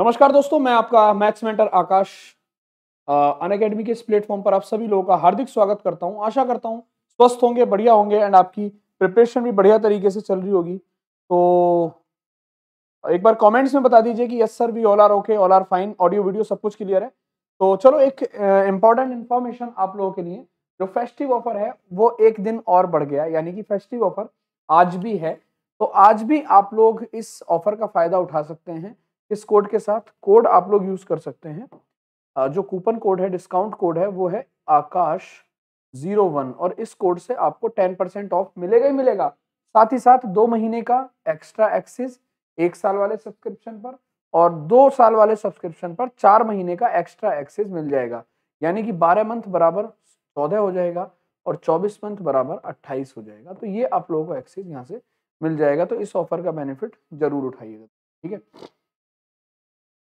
नमस्कार दोस्तों मैं आपका maths mentor Aakash Unacademy के इस प्लेटफॉर्म पर आप सभी लोगों का हार्दिक स्वागत करता हूं आशा करता हूं स्वस्थ होंगे बढ़िया होंगे एंड आपकी प्रिपरेशन भी बढ़िया तरीके से चल रही होगी तो एक बार कमेंट्स में बता दीजिए कि yes sir we all are okay all are fine audio video सब कुछ क्लियर है तो चलो एक इम्पॉर्टेंट इन्फॉर्मेशन आप लोगों के लिए जो फेस्टिव ऑफर है वो एक दिन और बढ़ गया यानी कि फेस्टिव ऑफर आज भी है तो आज भी आप लोग इस ऑफर का फायदा उठा सकते हैं इस कोड के साथ कोड आप लोग यूज कर सकते हैं जो कूपन कोड है डिस्काउंट कोड है वो है आकाश जीरो वन और इस कोड से आपको टेन परसेंट ऑफ मिलेगा ही मिलेगा साथ ही साथ दो महीने का एक्स्ट्रा एक्सेस एक साल वाले सब्सक्रिप्शन पर और दो साल वाले सब्सक्रिप्शन पर चार महीने का एक्स्ट्रा एक्सेस मिल जाएगा यानी कि बारह मंथ बराबर चौदह हो जाएगा और चौबीस मंथ बराबर अट्ठाईस हो जाएगा तो ये आप लोगों को एक्सेस यहाँ से मिल जाएगा तो इस ऑफर का बेनिफिट जरूर उठाइएगा ठीक है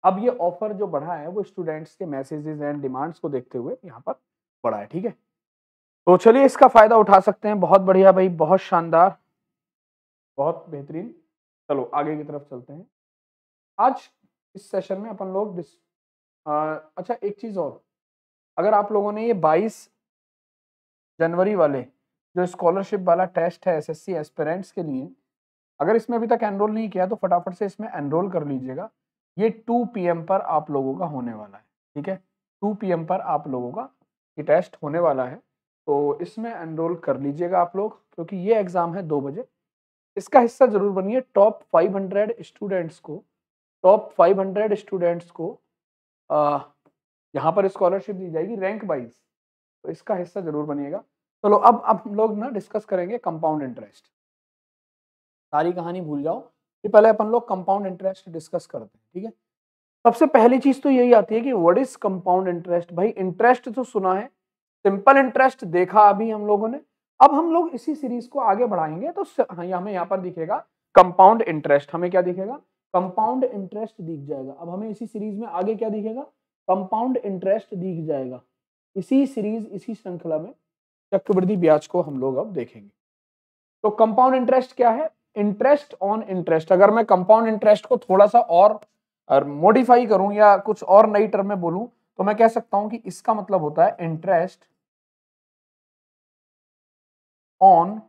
अब ये ऑफर जो बढ़ा है वो स्टूडेंट्स के मैसेजेस एंड डिमांड्स को देखते हुए यहाँ पर बढ़ा है ठीक है तो चलिए इसका फायदा उठा सकते हैं बहुत बढ़िया भाई बहुत शानदार बहुत बेहतरीन चलो आगे की तरफ चलते हैं आज इस सेशन में अपन लोग डिस आ, अच्छा एक चीज़ और अगर आप लोगों ने ये 22 जनवरी वाले जो स्कॉलरशिप वाला टेस्ट है एसएससी एस्पिरेंट्स के लिए अगर इसमें अभी तक एनरोल नहीं किया तो फटाफट से इसमें एनरोल कर लीजिएगा ये 2 पीएम पर आप लोगों का होने वाला है ठीक है 2 पीएम पर आप लोगों का ये टेस्ट होने वाला है तो इसमें एनरोल कर लीजिएगा आप लोग क्योंकि ये एग्ज़ाम है दो बजे इसका हिस्सा ज़रूर बनिए टॉप 500 स्टूडेंट्स को टॉप 500 स्टूडेंट्स को यहाँ पर स्कॉलरशिप दी जाएगी रैंक वाइज तो इसका हिस्सा ज़रूर बनिएगा चलो तो अब अब हम लोग ना डिस्कस करेंगे कंपाउंड इंटरेस्ट सारी कहानी भूल जाओ कि पहले अपन लोग कंपाउंड इंटरेस्ट डिस्कस करते हैं ठीक है सबसे पहली चीज तो यही आती है कि व्हाट इज कंपाउंड इंटरेस्ट भाई इंटरेस्ट तो सुना है सिंपल इंटरेस्ट देखा अभी हम लोगों ने अब हम लोग इसी सीरीज को आगे बढ़ाएंगे तो हाँ, हमें यहाँ पर दिखेगा कंपाउंड इंटरेस्ट हमें क्या दिखेगा कंपाउंड इंटरेस्ट दिख जाएगा अब हमें इसी सीरीज में आगे क्या दिखेगा कंपाउंड इंटरेस्ट दिख जाएगा इसी सीरीज इसी श्रृंखला में चक्रवृद्धि ब्याज को हम लोग अब देखेंगे तो कंपाउंड इंटरेस्ट क्या है इंटरेस्ट ऑन इंटरेस्ट अगर मैं कंपाउंड इंटरेस्ट को थोड़ा सा और और मॉडिफाई करूं या कुछ और नई टर्म में बोलूं तो मैं कह सकता हूं कि इसका मतलब होता है interest on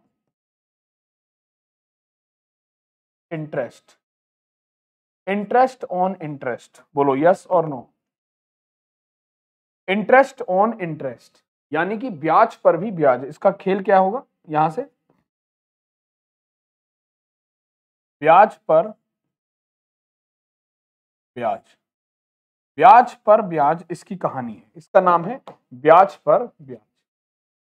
interest interest on interest बोलो यस और नो इंटरेस्ट ऑन इंटरेस्ट यानी कि ब्याज पर भी ब्याज इसका खेल क्या होगा यहां से ब्याज पर ब्याज ब्याज पर ब्याज इसकी कहानी है इसका नाम है ब्याज पर ब्याज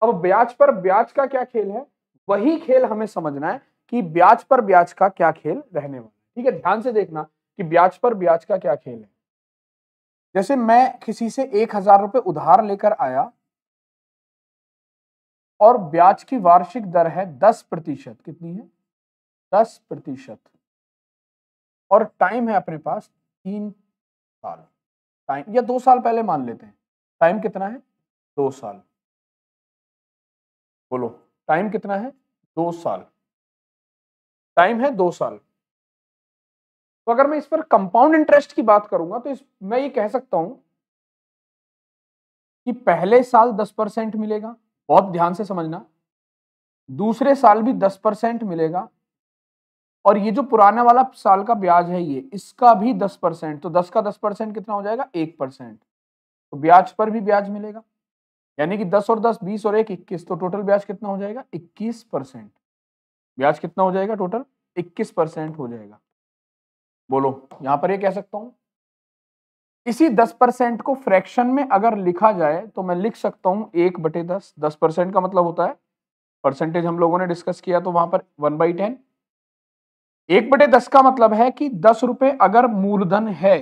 अब ब्याज पर ब्याज का क्या खेल है वही खेल हमें समझना है कि ब्याज पर ब्याज का क्या खेल रहने वाला है ठीक है ध्यान से देखना कि ब्याज पर ब्याज का क्या खेल है जैसे मैं किसी से एक हजार रुपये उधार लेकर आया और ब्याज की वार्षिक दर है दस प्रतिशत कितनी है दस प्रतिशत और टाइम है अपने पास तीन साल टाइम या दो साल पहले मान लेते हैं टाइम कितना है दो साल बोलो टाइम कितना है दो साल टाइम है दो साल तो अगर मैं इस पर कंपाउंड इंटरेस्ट की बात करूंगा तो इस मैं ये कह सकता हूं कि पहले साल दस परसेंट मिलेगा बहुत ध्यान से समझना दूसरे साल भी दस परसेंट मिलेगा और ये जो पुराने वाला साल का ब्याज है ये इसका भी दस परसेंट तो दस का दस परसेंट कितना हो जाएगा एक परसेंट तो ब्याज पर भी ब्याज मिलेगा यानी कि दस और दस बीस और एक इक्कीस तो टोटल ब्याज कितना हो जाएगा इक्कीस परसेंट ब्याज कितना हो जाएगा टोटल इक्कीस परसेंट हो जाएगा बोलो यहां पर ये कह सकता हूं इसी दस परसेंट को फ्रैक्शन में अगर लिखा जाए तो मैं लिख सकता हूं एक बटे दस दस परसेंट का मतलब होता है परसेंटेज हम लोगों ने डिस्कस किया तो वहां पर वन बाई टेन एक बटे दस का मतलब है कि दस रुपये अगर मूलधन है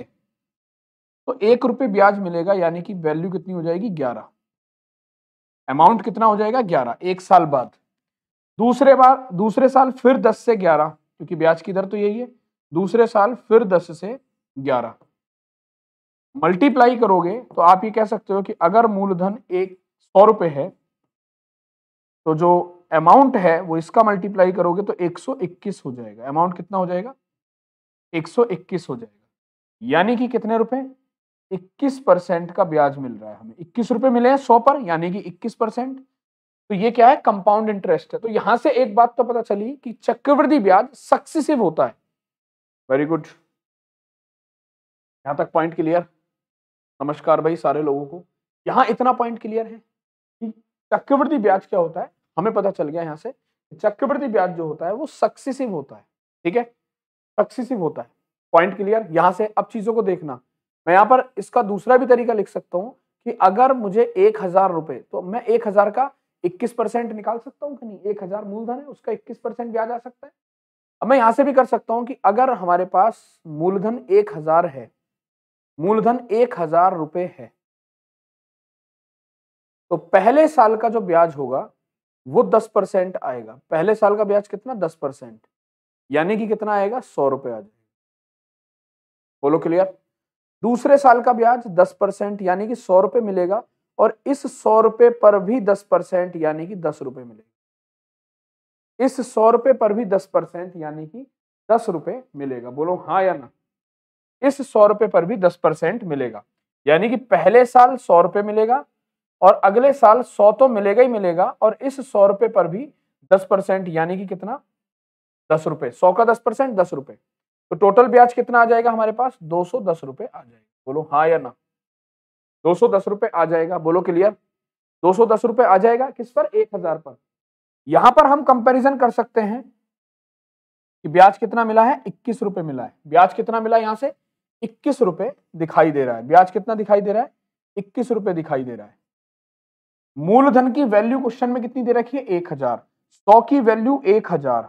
तो एक रुपये ब्याज मिलेगा यानी कि वैल्यू कितनी हो जाएगी ग्यारह अमाउंट कितना हो जाएगा ग्यारह एक साल बाद दूसरे बार दूसरे साल फिर दस से ग्यारह क्योंकि ब्याज की दर तो यही है दूसरे साल फिर दस से ग्यारह मल्टीप्लाई करोगे तो आप ये कह सकते हो कि अगर मूलधन एक सौ रुपये है तो जो अमाउंट है वो इसका मल्टीप्लाई करोगे तो 121 हो जाएगा अमाउंट कितना हो जाएगा 121 हो जाएगा यानी कि कितने रुपए 21 परसेंट का ब्याज मिल रहा है हमें इक्कीस रुपए मिले हैं सौ पर यानी कि 21 परसेंट तो ये क्या है कंपाउंड इंटरेस्ट है तो यहां से एक बात तो पता चली कि चक्रवृद्धि ब्याज सक्सेसिव होता है वेरी गुड यहां तक पॉइंट क्लियर नमस्कार भाई सारे लोगों को यहां इतना पॉइंट क्लियर है कि चक्रवृद्धि ब्याज क्या होता है हमें पता चल गया यहाँ से चक्रवृद्धि ब्याज जो होता है वो सक्सेसिव होता है ठीक है सक्सेसिव होता है पॉइंट क्लियर यहाँ से अब चीजों को देखना मैं यहाँ पर इसका दूसरा भी तरीका लिख सकता हूँ कि अगर मुझे एक हजार रुपए तो मैं एक हजार का इक्कीस परसेंट निकाल सकता हूँ कि नहीं एक हजार मूलधन है उसका इक्कीस परसेंट ब्याज आ सकता है अब मैं यहाँ से भी कर सकता हूँ कि अगर हमारे पास मूलधन एक हजार है मूलधन एक हजार रुपए है तो पहले साल का जो ब्याज होगा वो दस परसेंट आएगा पहले साल का ब्याज कितना दस परसेंट यानी कि कितना आएगा सौ रुपये आ जाएगा बोलो क्लियर दूसरे साल का ब्याज दस परसेंट यानी कि सौ रुपए मिलेगा और इस सौ रुपए पर भी दस परसेंट यानी कि दस रुपये मिलेगा इस सौ रुपए पर भी दस परसेंट यानी कि दस रुपए मिलेगा बोलो हाँ या ना इस सौ रुपए पर भी दस परसेंट मिलेगा यानी कि पहले साल सौ रुपए मिलेगा और अगले साल सौ तो मिलेगा ही मिलेगा और इस सौ रुपए पर भी दस परसेंट यानी कि कितना दस रुपए सौ का दस परसेंट दस रुपए तो टोटल ब्याज कितना आ जाएगा हमारे पास दो सौ दस रुपए आ जाएगा बोलो हाँ या ना दो सौ दस रुपए आ जाएगा बोलो क्लियर दो सौ दस रुपए आ जाएगा किस पर एक हजार पर यहां पर हम कंपैरिजन कर सकते हैं कि ब्याज कितना मिला है इक्कीस रुपए मिला है ब्याज कितना मिला यहां से इक्कीस रुपए दिखाई दे रहा है ब्याज कितना दिखाई दे रहा है इक्कीस रुपए दिखाई दे रहा है मूलधन की वैल्यू क्वेश्चन में कितनी दे रखी है एक हजार सौ की वैल्यू एक हजार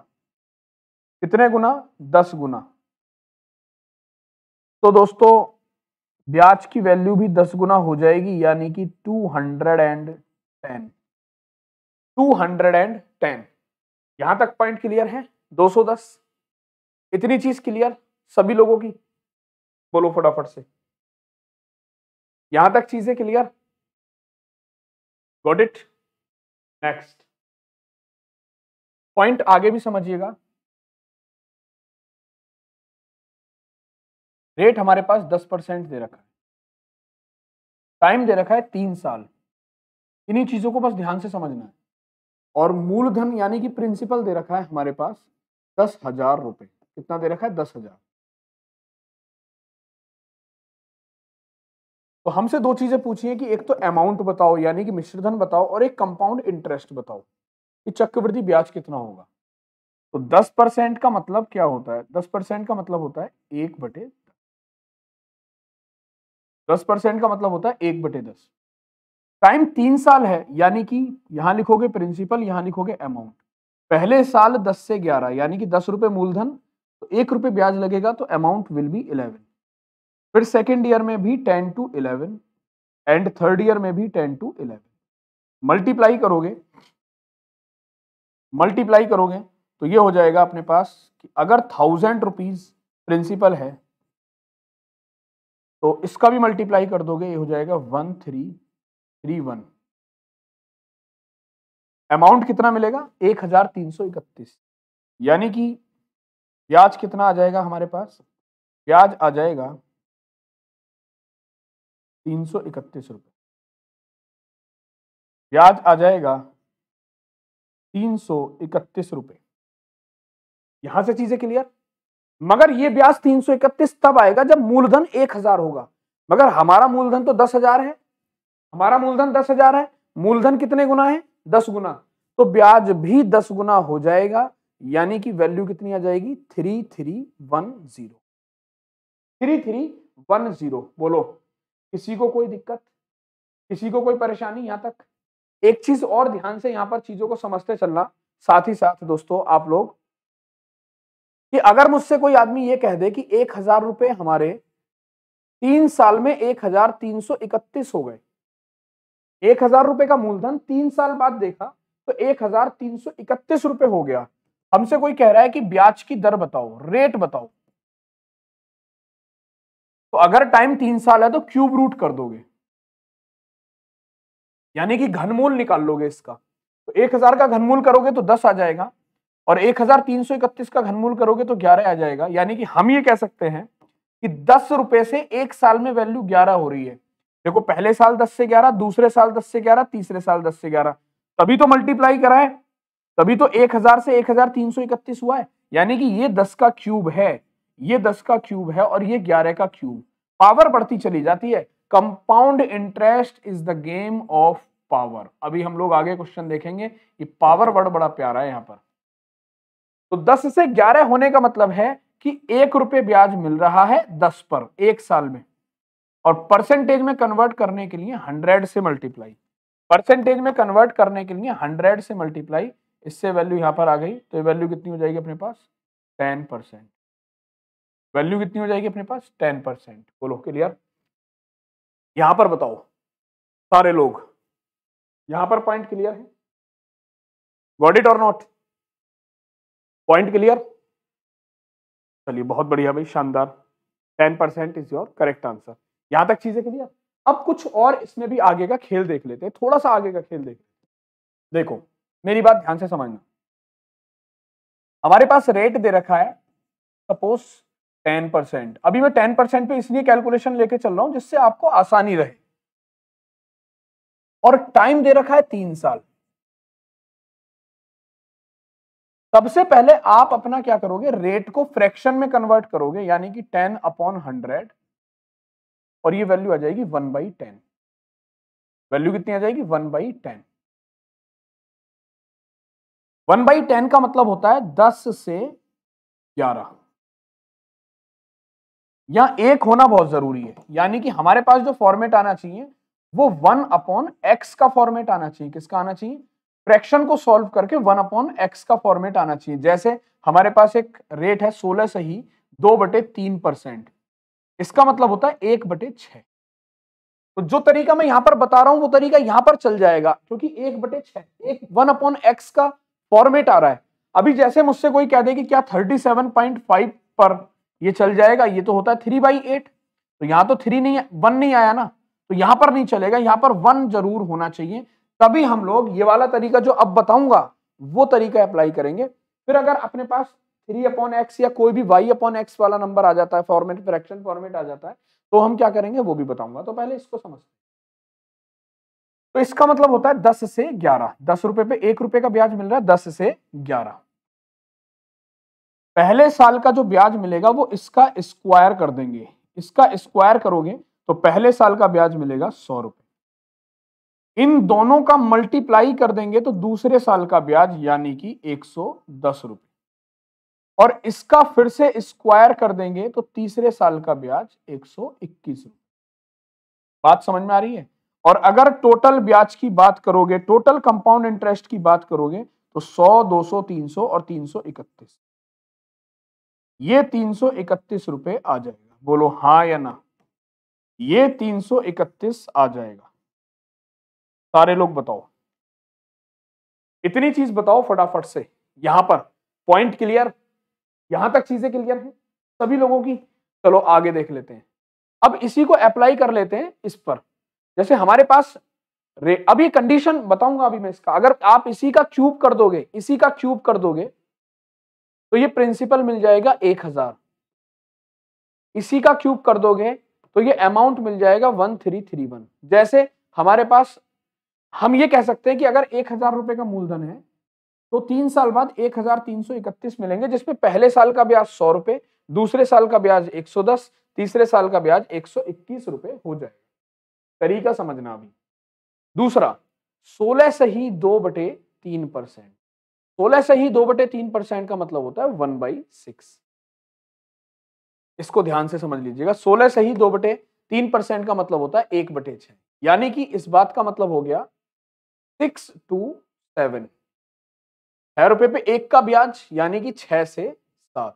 कितने गुना दस गुना तो दोस्तों ब्याज की वैल्यू भी दस गुना हो जाएगी यानी कि two hundred and ten two hundred and ten यहां तक पॉइंट क्लियर है दो सौ दस इतनी चीज क्लियर सभी लोगों की बोलो फटाफट से यहां तक चीजें clear got it next point आगे भी समझिएगा रेट हमारे पास दस परसेंट दे रखा है टाइम दे रखा है तीन साल इन्हीं चीजों को बस ध्यान से समझना है और मूलधन यानी कि प्रिंसिपल दे रखा है हमारे पास दस हजार रुपए कितना दे रखा है दस हजार तो हमसे दो चीजें पूछी है कि एक तो अमाउंट बताओ यानी कि मिश्रधन बताओ और एक कंपाउंड इंटरेस्ट बताओ कि चक्रवृद्धि ब्याज कितना होगा तो दस परसेंट का मतलब क्या होता है दस परसेंट का मतलब होता है एक बटे दस परसेंट का मतलब होता है एक बटे दस टाइम तीन साल है यानी कि यहां लिखोगे प्रिंसिपल यहां लिखोगे अमाउंट पहले साल दस से ग्यारह यानी कि दस रुपए मूलधन तो एक रुपए ब्याज लगेगा तो अमाउंट विल बी इलेवन फिर सेकेंड ईयर में भी ten to eleven and third year में भी टेन टू इलेवन मल्टीप्लाई करोगे मल्टीप्लाई करोगे तो ये हो जाएगा अपने पास कि अगर थाउजेंड रुपीज प्रिंसिपल है तो इसका भी मल्टीप्लाई कर दोगे ये हो जाएगा one three three one amount कितना मिलेगा एक हजार तीन सौ इकतीस यानी कि ब्याज कितना आ जाएगा हमारे पास ब्याज आ जाएगा तीन सौ इकतीस रुपए ब्याज आ जाएगा तीन सौ इकतीस रुपए यहां से चीजें क्लियर मगर ये ब्याज तीन सौ इकतीस तब आएगा जब मूलधन एक हजार होगा मगर हमारा मूलधन तो दस हजार है हमारा मूलधन दस हजार है मूलधन कितने गुना है दस गुना तो ब्याज भी दस गुना हो जाएगा यानी कि वैल्यू कितनी आ जाएगी three three one zero three three one zero बोलो किसी को कोई दिक्कत किसी को कोई परेशानी यहाँ तक एक चीज और ध्यान से यहाँ पर चीजों को समझते चलना साथ ही साथ दोस्तों आप लोग कि अगर मुझसे कोई आदमी ये कह दे कि एक हजार रुपये हमारे तीन साल में एक हजार तीन सौ इकतीस हो गए एक हजार रुपये का मूलधन तीन साल बाद देखा तो एक हजार तीन सौ इकतीस रुपये हो गया हमसे कोई कह रहा है कि ब्याज की दर बताओ रेट बताओ तो अगर टाइम तीन साल है तो क्यूब रूट कर दोगे यानी कि घनमूल निकाल लोगे इसका तो एक हजार का घनमूल करोगे तो दस आ जाएगा और एक हजार तीन सौ इकतीस का घनमूल करोगे तो ग्यारह आ जाएगा यानी कि हम ये कह सकते हैं कि दस रुपए से एक साल में वैल्यू ग्यारह हो रही है देखो पहले साल दस से ग्यारह दूसरे साल दस से ग्यारह तीसरे साल दस से ग्यारह तभी तो मल्टीप्लाई कराए तभी तो एक हजार से एक हजार तीन सौ इकतीस हुआ है यानी कि ये दस का क्यूब है ये दस का क्यूब है और ये ग्यारह का क्यूब पावर बढ़ती चली जाती है compound interest is the game of power अभी हम लोग आगे क्वेश्चन देखेंगे ये पावर वर्ड बड़ा प्यारा है यहाँ पर तो दस से ग्यारह होने का मतलब है कि एक रुपये ब्याज मिल रहा है दस पर एक साल में और परसेंटेज में कन्वर्ट करने के लिए हंड्रेड से मल्टीप्लाई परसेंटेज में कन्वर्ट करने के लिए हंड्रेड से मल्टीप्लाई इससे वैल्यू यहां पर आ गई तो वैल्यू कितनी हो जाएगी अपने पास टेन परसेंट वैल्यू कितनी हो जाएगी अपने पास टेन परसेंट बोलो क्लियर यहां पर बताओ सारे लोग यहां पर पॉइंट क्लियर है गॉड इट और नॉट पॉइंट क्लियर चलिए बहुत बढ़िया भाई शानदार ten percent is your correct answer यहां तक चीजें क्लियर अब कुछ और इसमें भी आगे का खेल देख लेते हैं थोड़ा सा आगे का खेल देख लेते देखो मेरी बात ध्यान से समझना हमारे पास रेट दे रखा है सपोज टेन परसेंट अभी मैं टेन परसेंट पे इसलिए कैलकुलेशन लेके चल रहा हूं जिससे आपको आसानी रहे और टाइम दे रखा है तीन साल सबसे पहले आप अपना क्या करोगे रेट को फ्रैक्शन में कन्वर्ट करोगे यानी कि टेन अपॉन हंड्रेड और ये वैल्यू आ जाएगी वन बाई टेन वैल्यू कितनी आ जाएगी one by ten one by ten का मतलब होता है दस से ग्यारह या एक होना बहुत जरूरी है यानी कि हमारे पास जो फॉर्मेट आना चाहिए वो वन अपॉन एक्स का फॉर्मेट आना चाहिए किसका आना चाहिए फ्रैक्शन को सॉल्व करके वन अपॉन एक्स का फॉर्मेट आना चाहिए जैसे हमारे पास एक रेट है सोलह से ही दो बटे तीन परसेंट इसका मतलब होता है एक बटे छ तो जो तरीका मैं यहां पर बता रहा हूं वो तरीका यहां पर चल जाएगा क्योंकि एक बटे छ एक वन अपॉन एक्स का फॉर्मेट आ रहा है अभी जैसे मुझसे कोई कह दे कि क्या थर्टी सेवन पॉइंट फाइव पर ये चल जाएगा ये तो होता है थ्री बाई एट तो यहां तो थ्री नहीं वन नहीं आया ना तो यहां पर नहीं चलेगा यहां पर वन जरूर होना चाहिए तभी हम लोग ये वाला तरीका जो अब बताऊंगा वो तरीका अप्लाई करेंगे फिर अगर अपने पास थ्री अपॉन एक्स या कोई भी वाई अपॉन एक्स वाला नंबर आ जाता है फॉर्मेट फ्रैक्शन फॉर्मेट आ जाता है तो हम क्या करेंगे वो भी बताऊंगा तो पहले इसको समझते तो इसका मतलब होता है दस से ग्यारह दस रुपए पे एक रुपए का ब्याज मिल रहा है दस से ग्यारह पहले साल का जो ब्याज मिलेगा वो इसका स्क्वायर कर देंगे इसका स्क्वायर करोगे तो पहले साल का ब्याज मिलेगा सौ रुपए इन दोनों का मल्टीप्लाई कर देंगे तो दूसरे साल का ब्याज यानी कि एक सौ दस रुपए और इसका फिर से स्क्वायर कर देंगे तो तीसरे साल का ब्याज एक सौ इक्कीस रुपए बात समझ में आ रही है और अगर टोटल ब्याज की बात करोगे टोटल कंपाउंड इंटरेस्ट की बात करोगे तो 100, 200, 300 और इकतीस ये तीन सौ इकतीस रुपए आ जाएगा बोलो हाँ या ना ये तीन सौ इकतीस आ जाएगा सारे लोग बताओ इतनी चीज बताओ फटाफट से यहां पर पॉइंट क्लियर यहां तक चीजें क्लियर हैं सभी लोगों की चलो आगे देख लेते हैं अब इसी को अप्लाई कर लेते हैं इस पर जैसे हमारे पास अभी कंडीशन बताऊंगा अभी मैं इसका अगर आप इसी का क्यूब कर दोगे इसी का क्यूब कर दोगे तो ये प्रिंसिपल मिल जाएगा एक हजार इसी का क्यूब कर दोगे तो ये अमाउंट मिल जाएगा वन थ्री थ्री वन जैसे हमारे पास हम ये कह सकते हैं कि अगर एक हजार रुपए का मूलधन है तो तीन साल बाद एक हजार तीन सौ इकतीस मिलेंगे जिसमें पहले साल का ब्याज सौ रुपए दूसरे साल का ब्याज एक सौ दस तीसरे साल का ब्याज एक सौ इक्कीस रुपए हो जाए तरीका समझना अभी दूसरा सोलह से ही दो बटे तीन परसेंट सोलह से ही दो बटे तीन परसेंट का मतलब होता है वन बाई सिक्स इसको ध्यान से समझ लीजिएगा सोलह से ही दो बटे तीन परसेंट का मतलब होता है एक बटे छह यानी कि इस बात का मतलब हो गया सिक्स टू सेवन छह रुपए पे एक का ब्याज यानी कि छह से सात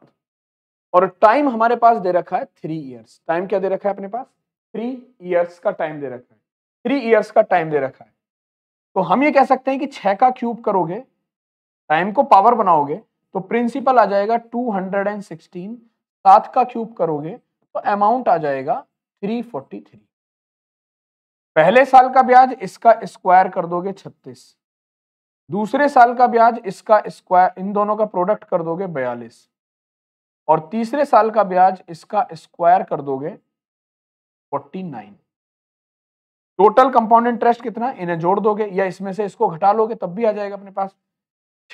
और टाइम हमारे पास दे रखा है थ्री इयर्स टाइम क्या दे रखा है अपने पास थ्री इयर्स का टाइम दे रखा है थ्री इयर्स का टाइम दे रखा है तो हम ये कह सकते हैं कि छह का क्यूब करोगे टाइम को पावर बनाओगे तो प्रिंसिपल आ जाएगा 216 सात का क्यूब करोगे तो अमाउंट आ जाएगा 343 पहले साल का ब्याज इसका स्क्वायर कर दोगे 36 दूसरे साल का ब्याज इसका स्क्वायर इन दोनों का प्रोडक्ट कर दोगे 42 और तीसरे साल का ब्याज इसका स्क्वायर कर दोगे 49 टोटल कंपाउंड इंटरेस्ट कितना इन्हें जोड़ दोगे या इसमें से इसको घटा लोगे तब भी आ जाएगा अपने पास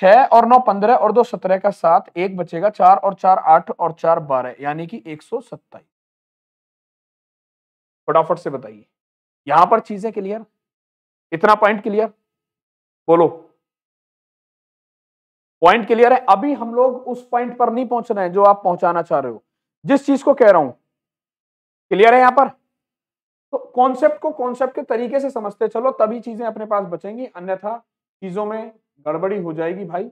छह और नौ पंद्रह और दो सत्रह का सात एक बचेगा चार और चार आठ और चार बारह यानी कि एक सौ सत्ताईस फटाफट से बताइए यहां पर चीजें क्लियर इतना पॉइंट क्लियर बोलो पॉइंट क्लियर है अभी हम लोग उस पॉइंट पर नहीं पहुंच रहे हैं जो आप पहुंचाना चाह रहे हो जिस चीज को कह रहा हूं क्लियर है यहां पर तो कॉन्सेप्ट को कॉन्सेप्ट के तरीके से समझते चलो तभी चीजें अपने पास बचेंगी अन्यथा चीजों में गड़बड़ी हो जाएगी भाई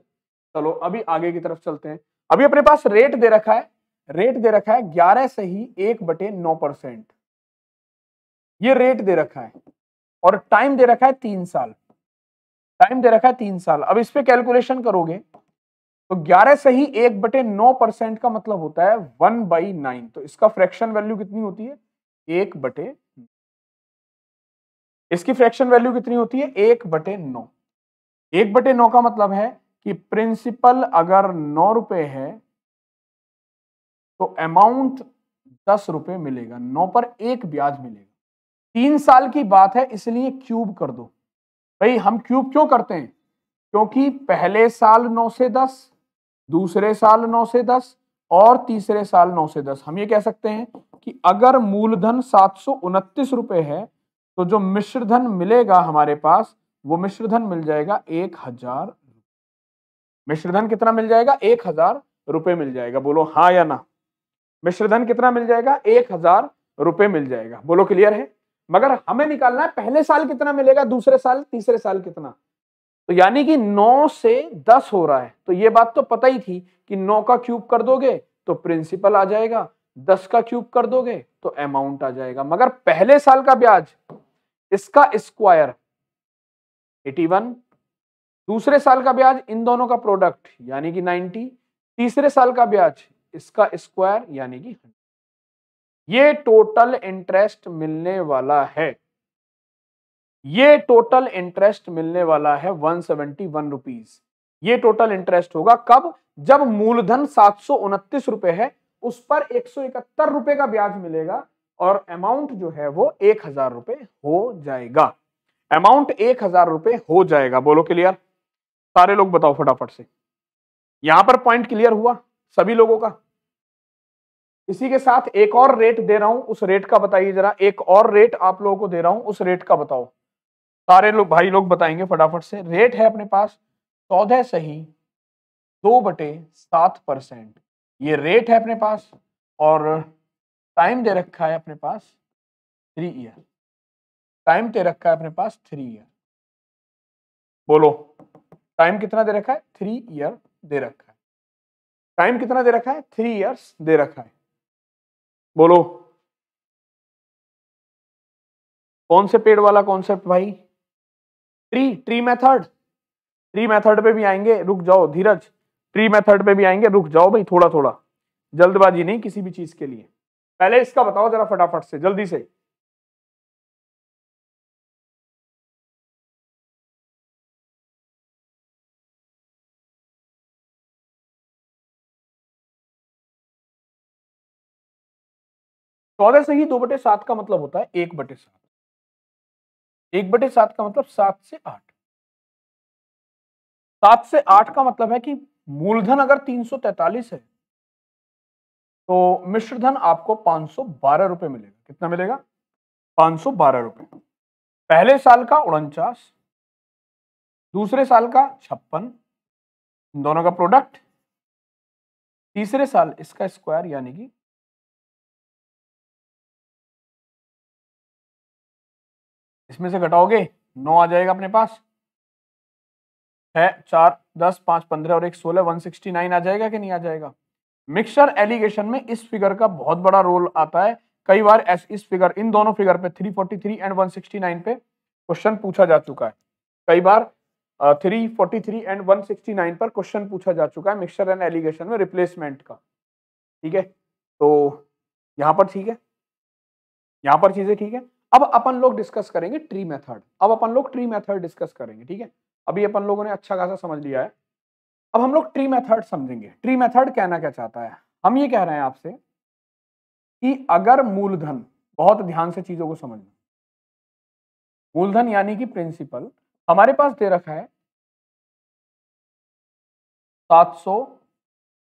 चलो अभी आगे की तरफ चलते हैं अभी अपने पास रेट दे रखा है रेट दे रखा है ग्यारह से ही एक बटे नौ परसेंट ये रेट दे रखा है और टाइम दे रखा है तीन साल टाइम दे रखा है तीन साल अब इस पर कैलकुलेशन करोगे तो 11 से ही एक बटे नौ परसेंट का मतलब होता है वन बाई नाइन तो इसका फ्रैक्शन वैल्यू कितनी होती है एक बटे इसकी फ्रैक्शन वैल्यू कितनी होती है एक बटे नौ एक बटे नौ का मतलब है कि प्रिंसिपल अगर नौ रुपए है तो अमाउंट दस रुपए मिलेगा नौ पर एक ब्याज मिलेगा तीन साल की बात है इसलिए क्यूब कर दो भाई हम क्यूब क्यों करते हैं क्योंकि पहले साल नौ से दस दूसरे साल नौ से दस और तीसरे साल नौ से दस हम ये कह सकते हैं कि अगर मूलधन सात सौ उनतीस रुपए है तो जो मिश्रधन मिलेगा हमारे पास वो मिश्रधन मिल जाएगा एक हजार मिश्रधन कितना मिल जाएगा एक हजार रुपये मिल जाएगा बोलो हाँ या ना मिश्रधन कितना मिल जाएगा एक हजार रुपये मिल जाएगा बोलो क्लियर है मगर हमें निकालना है पहले साल कितना मिलेगा दूसरे साल तीसरे साल कितना तो यानी कि 9 से 10 हो रहा है तो ये बात तो पता ही थी कि 9 का क्यूब कर दोगे तो प्रिंसिपल आ जाएगा 10 का क्यूब कर दोगे तो अमाउंट आ जाएगा मगर पहले साल का ब्याज इसका स्क्वायर वन दूसरे साल का ब्याज इन दोनों का प्रोडक्ट यानी कि नाइनटी तीसरे साल का ब्याज इसका स्क्वायर यानी कि ये टोटल इंटरेस्ट मिलने वाला है ये टोटल इंटरेस्ट मिलने वाला है वन वन रुपीज ये टोटल इंटरेस्ट होगा कब जब मूलधन सात रुपए है उस पर एक रुपए का ब्याज मिलेगा और अमाउंट जो है वो एक हजार रुपए हो जाएगा अमाउंट एक हजार रुपए हो जाएगा बोलो क्लियर सारे लोग बताओ फटाफट से यहां पर पॉइंट क्लियर हुआ सभी लोगों का इसी के साथ एक और रेट दे रहा हूं उस रेट का बताइए जरा एक और रेट आप लोगों को दे रहा हूं उस रेट का बताओ सारे लोग भाई लोग बताएंगे फटाफट से रेट है अपने पास चौदह सही दो बटे सात परसेंट ये रेट है अपने पास और टाइम दे रखा है अपने पास थ्री ईयर टाइम दे रखा है अपने पास थ्री ईयर बोलो टाइम कितना दे रखा है थ्री ईयर दे रखा है टाइम कितना दे रखा है थ्री ईयर्स दे रखा है बोलो कौन से पेड़ वाला कॉन्सेप्ट भाई tree tree method tree method पे भी आएंगे रुक जाओ धीरज ट्री मेथड पे भी आएंगे रुक जाओ भाई थोड़ा थोड़ा जल्दबाजी नहीं किसी भी चीज के लिए पहले इसका बताओ जरा फटाफट से जल्दी से चौदह तो से ही दो बटे सात का मतलब होता है एक बटे सात एक बटे सात का मतलब सात से आठ सात से आठ का मतलब है कि मूलधन अगर तीन सौ तैतालीस है तो मिश्र धन आपको पांच सौ बारह रुपए मिलेगा कितना मिलेगा पांच सौ बारह रुपए पहले साल का उनचास दूसरे साल का छप्पन दोनों का प्रोडक्ट तीसरे साल इसका स्क्वायर यानी कि इसमें से घटाओगे नौ आ जाएगा अपने पास है चार दस पांच पंद्रह और एक सोलह वन सिक्सटी नाइन आ जाएगा कि नहीं आ जाएगा मिक्सर एलिगेशन में इस फिगर का बहुत बड़ा रोल आता है कई बार एस इस फिगर इन दोनों फिगर पे 343 एंड 169 पे क्वेश्चन पूछा जा चुका है कई बार three forty three and one sixty nine पर क्वेश्चन पूछा जा चुका है मिक्सर एंड एलिगेशन में रिप्लेसमेंट का ठीक है तो यहाँ पर ठीक है यहाँ पर चीज़ें ठीक है अब अपन लोग डिस्कस करेंगे ट्री मेथड अब अपन लोग ट्री मेथड डिस्कस करेंगे ठीक है अभी अपन लोगों ने अच्छा खासा समझ लिया है अब हम लोग ट्री मेथड समझेंगे ट्री मेथड कहना क्या चाहता है हम ये कह रहे हैं आपसे कि अगर मूलधन बहुत ध्यान से चीजों को समझना मूलधन यानी कि प्रिंसिपल हमारे पास दे रखा है सात सौ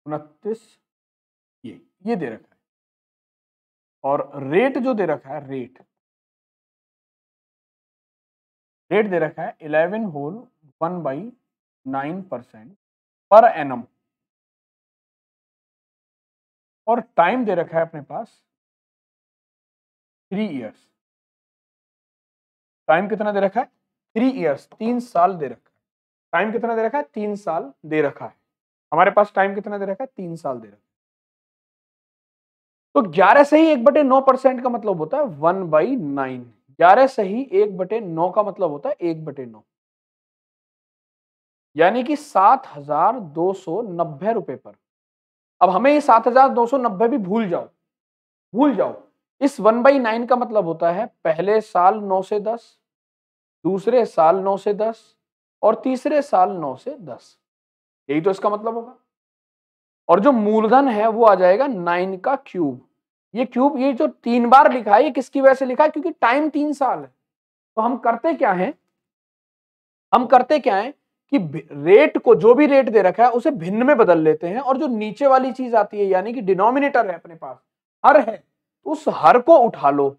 उनतीस ये ये दे रखा है और रेट जो दे रखा है रेट रेट दे रखा है eleven whole one by nine percent per annum और टाइम दे रखा है अपने पास थ्री इयर्स टाइम कितना दे रखा है थ्री इयर्स तीन साल दे रखा है टाइम कितना दे रखा है तीन साल दे रखा है हमारे पास टाइम कितना दे रखा है तीन साल दे रखा है तो ग्यारह से ही एक बटे नौ परसेंट का मतलब होता है वन बाई नाइन ग्यारह सही एक बटे नौ का मतलब होता है एक बटे नौ यानी कि सात हजार दो सौ नब्बे रुपए पर अब हमें ये सात हजार दो सौ नब्बे भी भूल जाओ भूल जाओ इस वन बाई नाइन का मतलब होता है पहले साल नौ से दस दूसरे साल नौ से दस और तीसरे साल नौ से दस यही तो इसका मतलब होगा और जो मूलधन है वो आ जाएगा नाइन का क्यूब ये क्यूब ये जो तीन बार लिखा है ये किसकी वजह से लिखा है क्योंकि टाइम तीन साल है तो हम करते क्या है हम करते क्या है कि रेट को जो भी रेट दे रखा है उसे भिन्न में बदल लेते हैं और जो नीचे वाली चीज आती है यानी कि डिनोमिनेटर है अपने पास हर है तो उस हर को उठा लो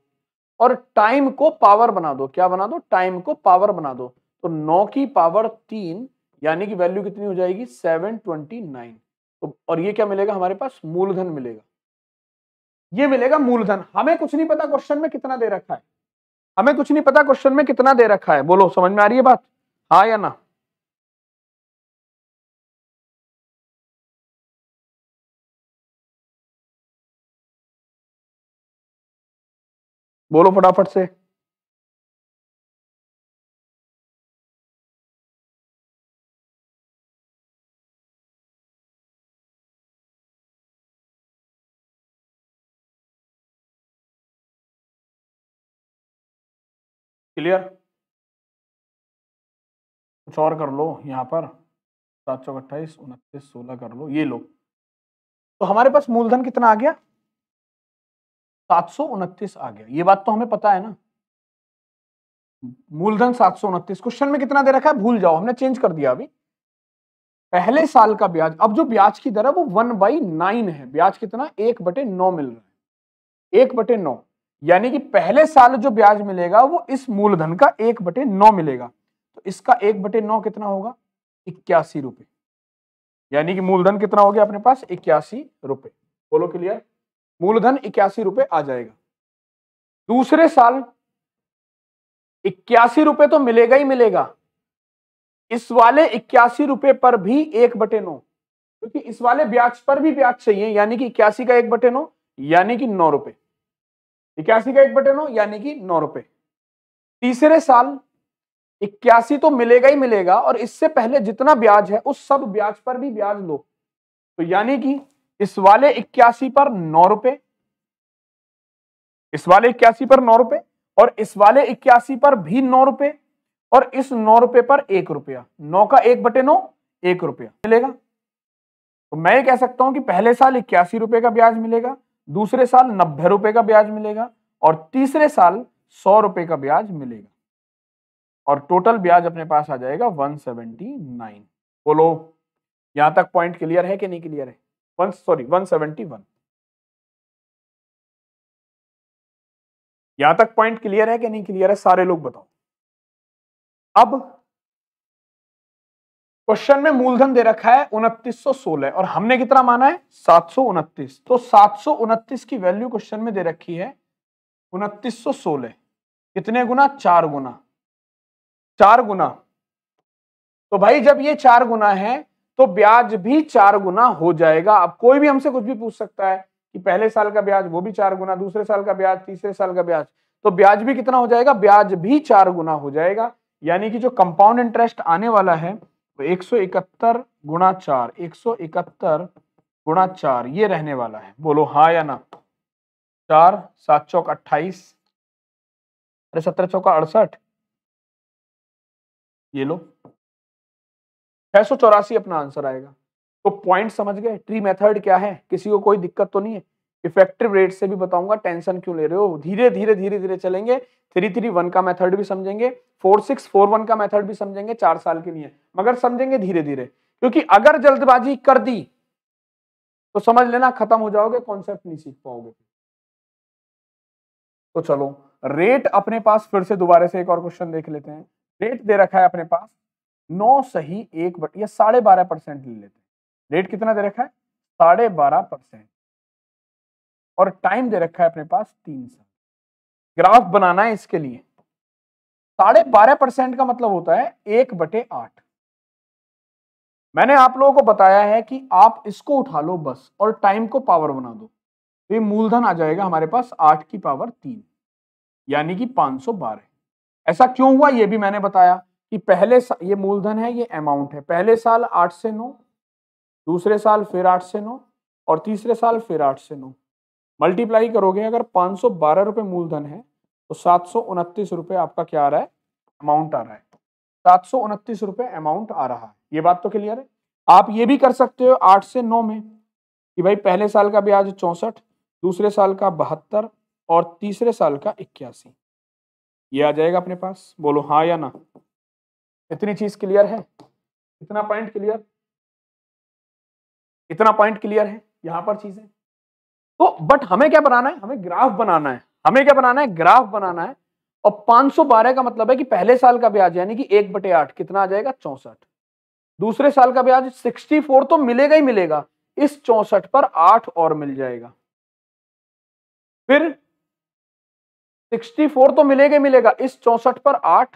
और टाइम को पावर बना दो क्या बना दो टाइम को पावर बना दो तो नौ की पावर तीन यानी कि वैल्यू कितनी हो जाएगी सेवन ट्वेंटी नाइन तो और ये क्या मिलेगा हमारे पास मूलधन मिलेगा ये मिलेगा मूलधन हमें कुछ नहीं पता क्वेश्चन में कितना दे रखा है हमें कुछ नहीं पता क्वेश्चन में कितना दे रखा है बोलो समझ में आ रही है बात हाँ या ना बोलो फटाफट से क्लियर कुछ और कर लो यहाँ पर सात सौ अट्ठाईस उनतीस सोलह कर लो ये लो तो हमारे पास मूलधन कितना आ गया सात सौ उनतीस आ गया ये बात तो हमें पता है ना मूलधन सात सौ उनतीस क्वेश्चन में कितना दे रखा है भूल जाओ हमने चेंज कर दिया अभी पहले साल का ब्याज अब जो ब्याज की दर है वो वन बाई नाइन है ब्याज कितना एक बटे नौ मिल रहा है एक बटे नौ यानी कि पहले साल जो ब्याज मिलेगा वो इस मूलधन का एक बटे नौ मिलेगा तो इसका एक बटे नौ कितना होगा इक्यासी रुपए यानी कि मूलधन कितना हो गया अपने पास इक्यासी रुपए बोलो क्लियर मूलधन इक्यासी रुपए आ जाएगा दूसरे साल इक्यासी रुपए तो मिलेगा ही मिलेगा इस वाले इक्यासी रुपए पर भी एक बटे नौ क्योंकि इस वाले ब्याज पर भी ब्याज चाहिए यानी कि इक्यासी का एक बटे नौ यानी कि नौ रुपए इक्यासी का एक बटे नौ यानी कि नौ रुपए तीसरे साल इक्यासी तो मिलेगा ही मिलेगा और इससे पहले जितना ब्याज है उस सब ब्याज पर भी ब्याज लो तो यानी कि इस वाले इक्यासी पर नौ रुपए इस वाले इक्यासी पर नौ रुपए और इस वाले इक्यासी पर भी नौ रुपए और इस नौ रुपए पर एक रुपया नौ का एक बटे नौ एक रुपया मिलेगा तो मैं ये कह सकता हूं कि पहले साल इक्यासी रुपए का ब्याज मिलेगा दूसरे साल नब्बे रुपए का ब्याज मिलेगा और तीसरे साल सौ रुपए का ब्याज मिलेगा और टोटल ब्याज अपने पास आ जाएगा 179 बोलो यहां तक पॉइंट क्लियर है कि नहीं क्लियर है वन सॉरी 171 यहां तक पॉइंट क्लियर है कि नहीं क्लियर है सारे लोग बताओ अब क्वेश्चन में मूलधन दे रखा है उनतीस और हमने कितना माना है सात तो सात की वैल्यू क्वेश्चन में दे रखी है उनतीस कितने गुना चार गुना चार गुना तो भाई जब ये चार गुना है तो ब्याज भी चार गुना हो जाएगा अब कोई भी हमसे कुछ भी पूछ सकता है कि पहले साल का ब्याज वो भी चार गुना दूसरे साल का ब्याज तीसरे साल का ब्याज तो ब्याज भी कितना हो जाएगा ब्याज भी चार गुना हो जाएगा यानी कि जो कंपाउंड इंटरेस्ट आने वाला है तो एक सौ इकहत्तर गुणा चार एक सौ इकहत्तर गुणा चार ये रहने वाला है बोलो हाँ या ना चार सात चौक अट्ठाईस अरे सत्रह चौका अड़सठ ये लो छह सौ चौरासी अपना आंसर आएगा तो पॉइंट समझ गए ट्री मेथड क्या है किसी को कोई दिक्कत तो नहीं है इफेक्टिव रेट से भी बताऊंगा टेंशन क्यों ले रहे हो धीरे धीरे धीरे धीरे चलेंगे थ्री थ्री वन का मेथड भी समझेंगे फोर सिक्स फोर वन का मेथड भी समझेंगे चार साल के लिए मगर समझेंगे धीरे धीरे क्योंकि अगर जल्दबाजी कर दी तो समझ लेना खत्म हो जाओगे कॉन्सेप्ट नहीं सीख पाओगे तो चलो रेट अपने पास फिर से दोबारा से एक और क्वेश्चन देख लेते हैं रेट दे रखा है अपने पास नौ सही एक बट या साढ़े बारह परसेंट ले लेते हैं रेट कितना दे रखा है साढ़े बारह परसेंट और टाइम दे रखा है अपने पास तीन साल ग्राफ बनाना है इसके लिए साढ़े बारह परसेंट का मतलब होता है एक बटे आठ मैंने आप लोगों को बताया है कि आप इसको उठा लो बस और टाइम को पावर बना दो तो ये मूलधन आ जाएगा हमारे पास आठ की पावर तीन यानी कि पांच सौ बारह ऐसा क्यों हुआ ये भी मैंने बताया कि पहले ये मूलधन है ये अमाउंट है पहले साल आठ से नौ दूसरे साल फिर आठ से नौ और तीसरे साल फिर आठ से नौ मल्टीप्लाई करोगे अगर पाँच सौ बारह रुपये मूलधन है तो सात सौ उनतीस रुपये आपका क्या आ रहा है अमाउंट आ रहा है सात सौ उनतीस रुपये अमाउंट आ रहा है ये बात तो क्लियर है आप ये भी कर सकते हो आठ से नौ में कि भाई पहले साल का ब्याज चौंसठ दूसरे साल का बहत्तर और तीसरे साल का इक्यासी ये आ जाएगा अपने पास बोलो हाँ या ना इतनी चीज क्लियर है इतना पॉइंट क्लियर इतना पॉइंट क्लियर है यहां पर चीजें तो बट हमें क्या बनाना है हमें ग्राफ बनाना है हमें क्या बनाना है ग्राफ बनाना है और 512 का मतलब है कि पहले साल का ब्याज यानी कि एक बटे आठ कितना आ जाएगा चौसठ दूसरे साल का ब्याज 64 तो मिलेगा ही मिलेगा इस चौसठ पर आठ और मिल जाएगा फिर 64 तो मिलेगा ही मिलेगा इस चौसठ पर आठ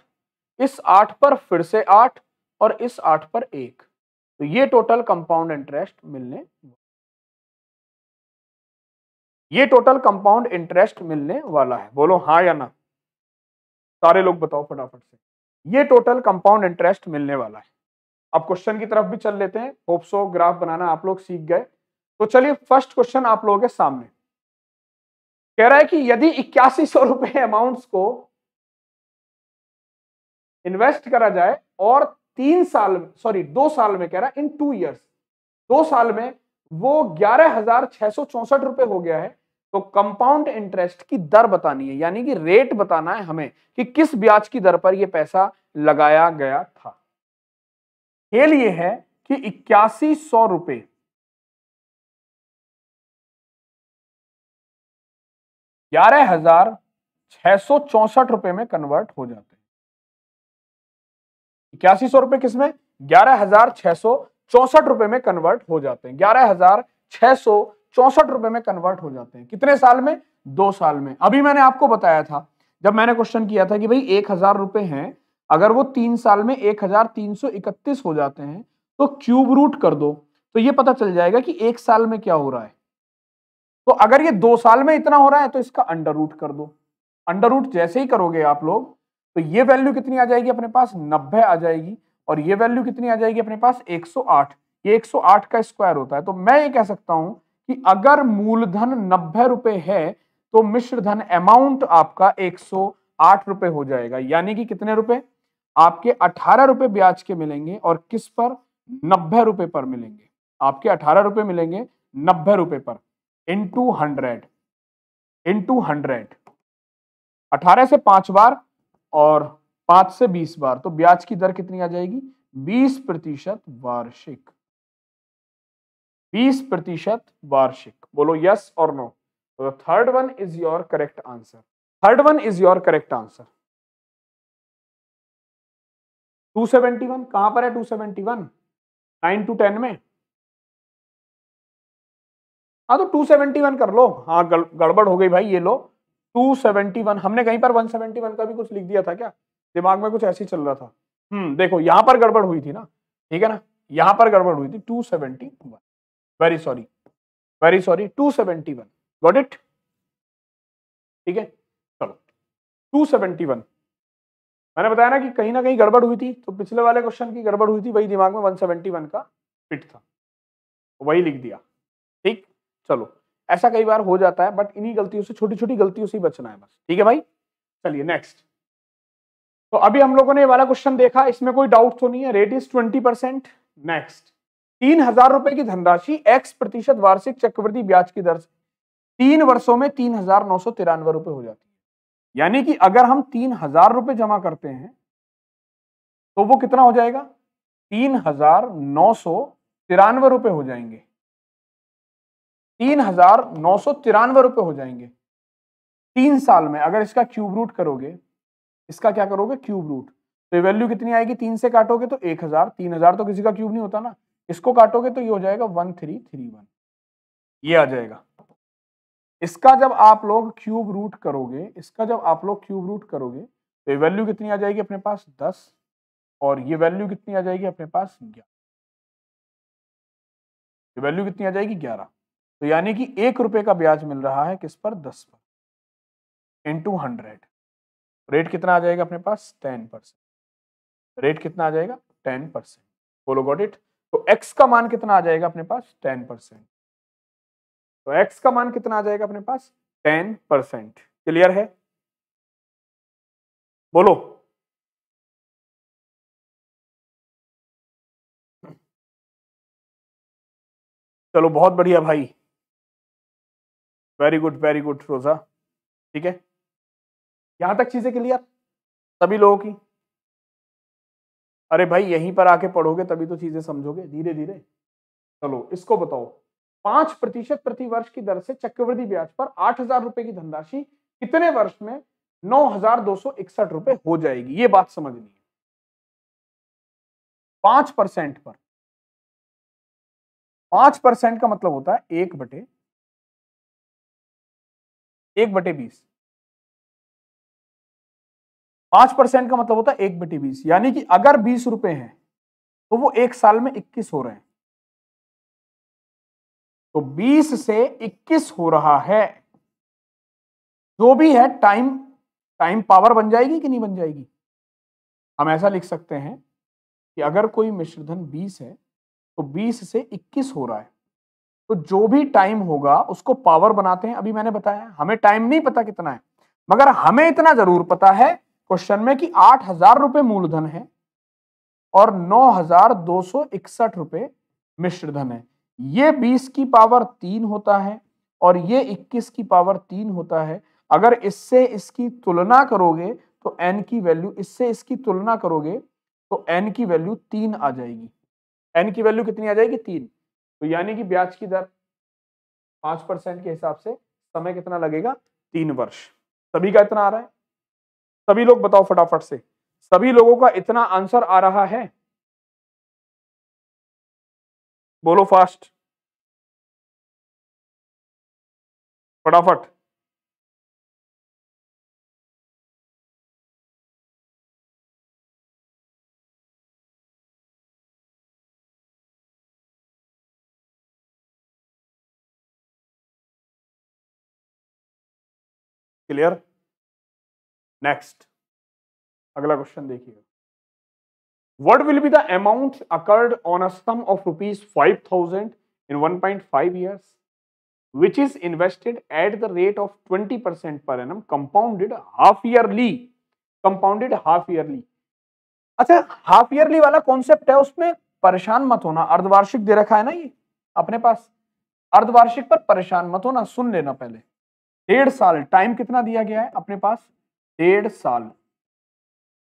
इस आठ पर फिर से आठ और इस आठ पर एक तो ये टोटल कंपाउंड इंटरेस्ट मिलने ये टोटल कंपाउंड इंटरेस्ट मिलने वाला है बोलो हाँ या ना सारे लोग बताओ फटाफट से ये टोटल कंपाउंड इंटरेस्ट मिलने वाला है अब क्वेश्चन की तरफ भी चल लेते हैं होप्सो ग्राफ बनाना आप लोग सीख गए तो चलिए फर्स्ट क्वेश्चन आप लोगों के सामने कह रहा है कि यदि इक्यासी सौ रुपए अमाउंट को इन्वेस्ट करा जाए और तीन साल में सॉरी दो साल में कह रहा है इन टू ईयर्स दो साल में वो ग्यारह हजार छह सौ चौसठ रुपए हो गया है तो कंपाउंड इंटरेस्ट की दर बतानी है यानी कि रेट बताना है हमें कि किस ब्याज की दर पर यह पैसा लगाया गया था खेल यह है कि इक्यासी सौ रुपये ग्यारह हजार छह सौ चौसठ रुपए में कन्वर्ट हो जाते हैं इक्यासी सौ रुपए किसमें ग्यारह हजार छह सौ चौसठ रुपए में कन्वर्ट हो जाते हैं ग्यारह हजार छह सौ चौसठ रुपए में कन्वर्ट हो जाते हैं कितने साल में दो साल में अभी मैंने आपको बताया था जब मैंने क्वेश्चन किया था कि भाई एक हजार रुपए हैं अगर वो तीन साल में एक हजार तीन सौ इकतीस हो जाते हैं तो क्यूब रूट कर दो तो ये पता चल जाएगा कि एक साल में क्या हो रहा है तो अगर ये दो साल में इतना हो रहा है तो इसका अंडर रूट कर दो अंडर रूट जैसे ही करोगे आप लोग तो ये वैल्यू कितनी आ जाएगी अपने पास नब्बे आ जाएगी और ये वैल्यू कितनी आ जाएगी अपने पास आठ ये आठ का स्क्वायर होता है तो मैं ये कह सकता हूं कि अगर मूलधन नब्बे रुपए है तो मिश्र धन अमाउंट आपका एक सौ आठ रुपए हो जाएगा यानी कि कितने रुपए आपके अठारह रुपए ब्याज के मिलेंगे और किस पर नब्बे रुपए पर मिलेंगे आपके अठारह रुपए मिलेंगे नब्बे रुपए पर into hundred into hundred अठारह से पांच बार और पांच से बीस बार तो ब्याज की दर कितनी आ जाएगी बीस प्रतिशत वार्षिक बीस प्रतिशत वार्षिक बोलो यस और नो तो third one is your correct answer third one is your correct answer 271 कहां पर है 271 9 टू 10 में हाँ तो 271 कर लो हाँ गड़बड़ हो गई भाई ये लो 271 हमने कहीं पर 171 का भी कुछ लिख दिया था क्या दिमाग में कुछ ऐसे ही चल रहा था हम्म देखो यहां पर गड़बड़ हुई थी ना ठीक है ना यहां पर गड़बड़ हुई थी 271 very sorry very sorry 271 got it ठीक है चलो 271 मैंने बताया ना कि कहीं ना कहीं गड़बड़ हुई थी तो पिछले वाले क्वेश्चन की गड़बड़ हुई थी वही दिमाग में 171 का फिट था वही लिख दिया ठीक चलो ऐसा कई बार हो जाता है बट इन्हीं गलतियों से छोटी छोटी गलतियों से ही बचना है बस ठीक है भाई चलिए नेक्स्ट तो अभी हम लोगों ने ये वाला क्वेश्चन देखा इसमें कोई डाउट तो नहीं है rate is twenty percent next तीन हजार रुपए की धनराशि एक्स प्रतिशत वार्षिक चक्रवृद्धि ब्याज की दर से तीन वर्षों में तीन हजार नौ सौ तिरानवे रुपए हो जाती है यानी कि अगर हम तीन हजार रुपए जमा करते हैं तो वो कितना हो जाएगा तीन हजार नौ सौ तिरानवे रुपए हो जाएंगे तीन हजार नौ सौ तिरानवे रुपए हो जाएंगे तीन साल में अगर इसका क्यूब रूट करोगे इसका क्या करोगे क्यूब रूट तो वैल्यू कितनी आएगी तीन से काटोगे तो एक हजार तीन हजार तो किसी का क्यूब नहीं होता ना इसको काटोगे तो ये हो जाएगा वन थ्री थ्री वन ये आ जाएगा इसका जब आप लोग क्यूब रूट करोगे इसका जब आप लोग क्यूब रूट करोगे तो ये वैल्यू कितनी आ जाएगी अपने पास दस और ये वैल्यू कितनी आ जाएगी अपने पास ग्यारह ये वैल्यू कितनी आ जाएगी ग्यारह तो यानी कि एक रुपए का ब्याज मिल रहा है किस पर दस पर इंटू हंड्रेड रेट कितना आ जाएगा अपने पास टेन परसेंट रेट कितना आ जाएगा टेन परसेंट बोलो गॉट इट तो x का मान कितना आ जाएगा अपने पास टेन परसेंट तो x का मान कितना आ जाएगा अपने पास टेन परसेंट क्लियर है बोलो चलो बहुत बढ़िया भाई वेरी गुड वेरी गुड रोजा ठीक है यहां तक चीजें क्लियर सभी लोगों की अरे भाई यहीं पर आके पढ़ोगे तभी तो चीजें समझोगे धीरे धीरे चलो इसको बताओ पांच प्रतिशत प्रति वर्ष की दर से चक्रवृद्धि ब्याज पर आठ हजार रुपए की धनराशि कितने वर्ष में नौ हजार दो सौ इकसठ रुपए हो जाएगी ये बात समझ ली पांच परसेंट पर पांच परसेंट का मतलब होता है एक बटे एक बटे बीस पांच परसेंट का मतलब होता है एक बटी बीस यानी कि अगर बीस रुपए हैं तो वो एक साल में इक्कीस हो रहे हैं तो बीस से इक्कीस हो रहा है जो भी है टाइम टाइम पावर बन जाएगी कि नहीं बन जाएगी हम ऐसा लिख सकते हैं कि अगर कोई मिश्रधन बीस है तो बीस से इक्कीस हो रहा है तो जो भी टाइम होगा उसको पावर बनाते हैं अभी मैंने बताया हमें टाइम नहीं पता कितना है मगर हमें इतना जरूर पता है क्वेश्चन में कि आठ हजार रुपए मूलधन है और नौ हजार दो सौ इकसठ रुपए मिश्रधन है ये बीस की पावर तीन होता है और ये इक्कीस की पावर तीन होता है अगर इससे इसकी तुलना करोगे तो एन की वैल्यू इससे इसकी तुलना करोगे तो एन की वैल्यू तीन आ जाएगी एन की वैल्यू कितनी आ जाएगी तीन तो यानी कि ब्याज की दर पांच परसेंट के हिसाब से समय कितना लगेगा तीन वर्ष सभी का इतना आ रहा है सभी लोग बताओ फटाफट से सभी लोगों का इतना आंसर आ रहा है बोलो फास्ट फटाफट क्लियर नेक्स्ट अगला क्वेश्चन देखिए what will be the amount accrued on a sum of rupees five thousand in one point five years which is invested at the rate of twenty percent per annum compounded half yearly compounded half yearly अच्छा half yearly वाला concept है उसमें परेशान मत होना अर्धवार्षिक दे रखा है ना ये अपने पास अर्धवार्षिक पर परेशान मत होना सुन लेना पहले डेढ़ साल टाइम कितना दिया गया है अपने पास डेढ़ साल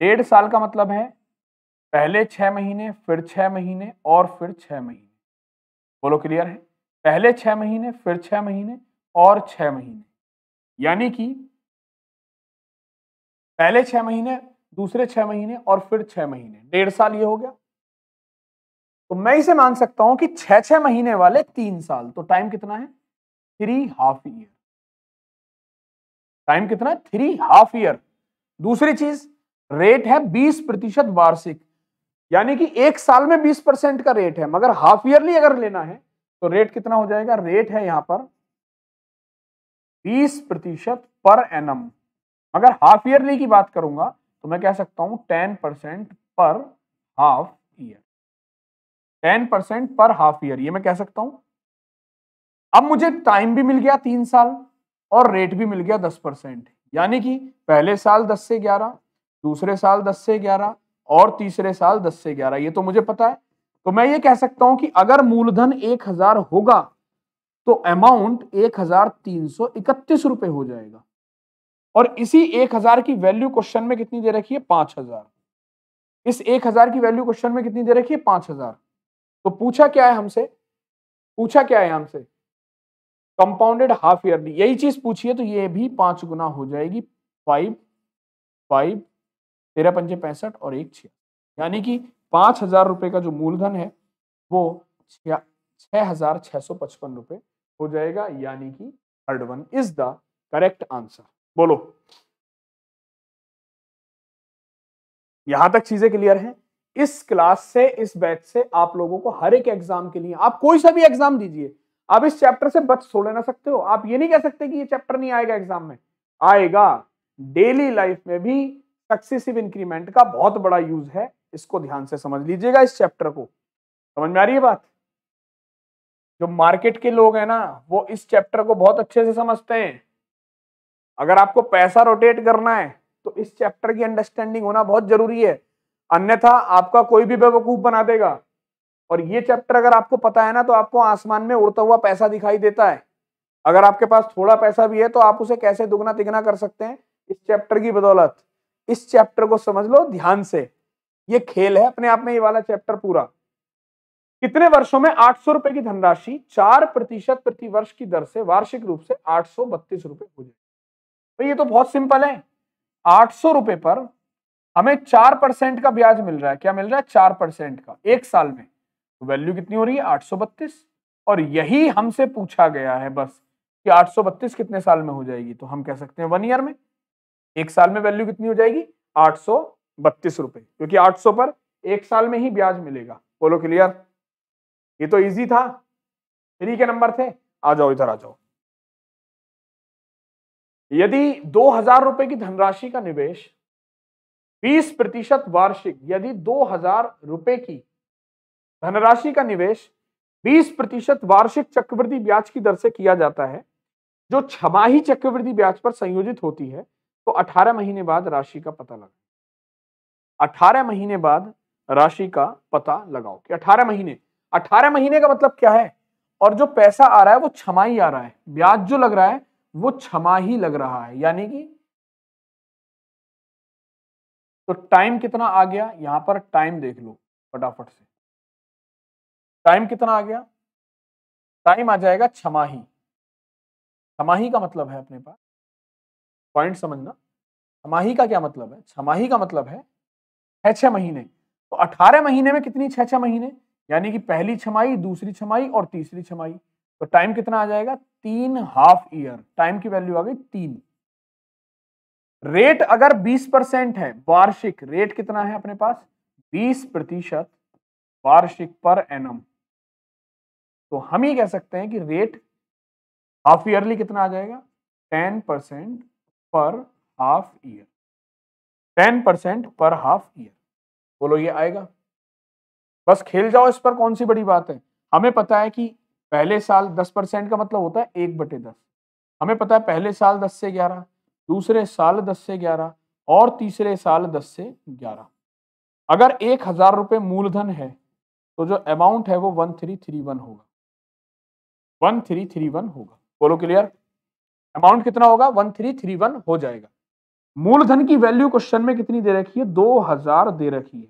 डेढ़ साल का मतलब है पहले छह महीने फिर छह महीने और फिर छह महीने बोलो क्लियर है पहले छह महीने फिर छह महीने और छह महीने यानी कि पहले छह महीने दूसरे छह महीने और फिर छह महीने डेढ़ साल ये हो गया तो मैं इसे मान सकता हूं कि छह छह महीने वाले तीन साल तो टाइम कितना है थ्री हाफ ईयर टाइम कितना थ्री हाफ ईयर दूसरी चीज रेट है बीस प्रतिशत वार्षिक यानी कि एक साल में बीस परसेंट का रेट है मगर हाफ ईयरली अगर लेना है तो रेट कितना हो जाएगा रेट है यहां पर बीस प्रतिशत पर एनम अगर हाफ ईयरली की बात करूंगा तो मैं कह सकता हूं ten percent per half year ten percent per half year ये मैं कह सकता हूं अब मुझे टाइम भी मिल गया तीन साल और रेट भी मिल गया दस परसेंट यानी कि पहले साल दस से ग्यारह दूसरे साल दस से ग्यारह और तीसरे साल दस से ग्यारह ये तो मुझे पता है तो मैं ये कह सकता हूं कि अगर मूलधन एक हजार होगा तो अमाउंट एक हजार तीन सौ इकतीस रुपए हो जाएगा और इसी एक हजार की वैल्यू क्वेश्चन में कितनी दे रखी है पांच हजार इस एक हजार की वैल्यू क्वेश्चन में कितनी दे रखी है पांच हजार तो पूछा क्या है हमसे पूछा क्या है हमसे कंपाउंडेड हाफ ईयरली यही चीज पूछिए तो ये भी पांच गुना हो जाएगी फाइव फाइव तेरह पंजे पैंसठ और एक छिया यानी कि पांच हजार रुपए का जो मूलधन है वो छह हजार छह सौ पचपन रुपए हो जाएगा यानी कि third one is the correct answer बोलो यहां तक चीजें क्लियर हैं इस क्लास से इस बैच से आप लोगों को हर एक एग्जाम के लिए आप कोई सा भी एग्जाम दीजिए आप इस चैप्टर से बच छोड़े ना सकते हो आप ये नहीं कह सकते कि ये चैप्टर नहीं आएगा एग्जाम में आएगा डेली लाइफ में भी सक्सेसिव इंक्रीमेंट का बहुत बड़ा यूज है इसको ध्यान से समझ लीजिएगा इस चैप्टर को समझ में आ रही है बात जो मार्केट के लोग हैं ना वो इस चैप्टर को बहुत अच्छे से समझते हैं अगर आपको पैसा रोटेट करना है तो इस चैप्टर की अंडरस्टैंडिंग होना बहुत जरूरी है अन्यथा आपका कोई भी बेवकूफ बना देगा और ये चैप्टर अगर आपको पता है ना तो आपको आसमान में उड़ता हुआ पैसा दिखाई देता है अगर आपके पास थोड़ा पैसा भी है तो आप उसे कैसे दुगना तिगना कर सकते हैं इस चैप्टर की बदौलत इस चैप्टर को समझ लो ध्यान से ये खेल है अपने आप में ये वाला चैप्टर पूरा कितने वर्षों में आठ सौ रुपए की धनराशि चार प्रतिशत प्रति वर्ष की दर से वार्षिक रूप से आठ सौ बत्तीस रुपए हो जाए तो ये तो बहुत सिंपल है आठ सौ रुपए पर हमें चार परसेंट का ब्याज मिल रहा है क्या मिल रहा है चार परसेंट का एक साल में तो वैल्यू कितनी हो रही है आठ और यही हमसे पूछा गया है बस कि 832 कितने साल में हो जाएगी तो हम कह सकते हैं वन ईयर में एक साल में वैल्यू कितनी हो जाएगी आठ सौ बत्तीस रुपए क्योंकि 800 पर एक साल में ही ब्याज मिलेगा बोलो क्लियर ये तो इजी था थ्री के नंबर थे आ जाओ इधर आ जाओ यदि दो हजार रुपए की धनराशि का निवेश 20 प्रतिशत वार्षिक यदि दो हजार रुपए की धनराशि का निवेश 20 प्रतिशत वार्षिक चक्रवृद्धि ब्याज की दर से किया जाता है जो छमाही चक्रवृद्धि ब्याज पर संयोजित होती है तो 18 महीने बाद राशि का पता लगाओ 18 महीने बाद राशि का पता लगाओ कि 18 महीने 18 महीने का मतलब क्या है और जो पैसा आ रहा है वो छमाही आ रहा है ब्याज जो लग रहा है वो छमाही लग रहा है यानी कि तो टाइम कितना आ गया यहां पर टाइम देख लो फटाफट से टाइम कितना आ गया टाइम आ जाएगा छमाही छमाही का मतलब है अपने पास पॉइंट समझना छमाही का क्या मतलब है छमाही का मतलब है छह छह महीने तो अठारह महीने में कितनी छह छह महीने यानी कि पहली छमाही दूसरी छमाही और तीसरी छमाही तो टाइम कितना आ जाएगा तीन हाफ ईयर टाइम की वैल्यू आ गई तीन रेट अगर 20 परसेंट है वार्षिक रेट कितना है अपने पास 20 प्रतिशत वार्षिक पर एनम तो हम ये कह सकते हैं कि रेट हाफ ईयरली कितना आ जाएगा ten percent per half year ten percent per half year बोलो ये आएगा बस खेल जाओ इस पर कौन सी बड़ी बात है हमें पता है कि पहले साल दस परसेंट का मतलब होता है एक बटे दस हमें पता है पहले साल दस से ग्यारह दूसरे साल दस से ग्यारह और तीसरे साल दस से ग्यारह अगर एक हजार रुपये मूलधन है तो जो अमाउंट है वो वन थ्री थ्री वन होगा वन थ्री थ्री वन होगा बोलो क्लियर अमाउंट कितना होगा वन थ्री थ्री वन हो जाएगा मूलधन की वैल्यू क्वेश्चन में कितनी दे रखी है दो हजार दे रखी है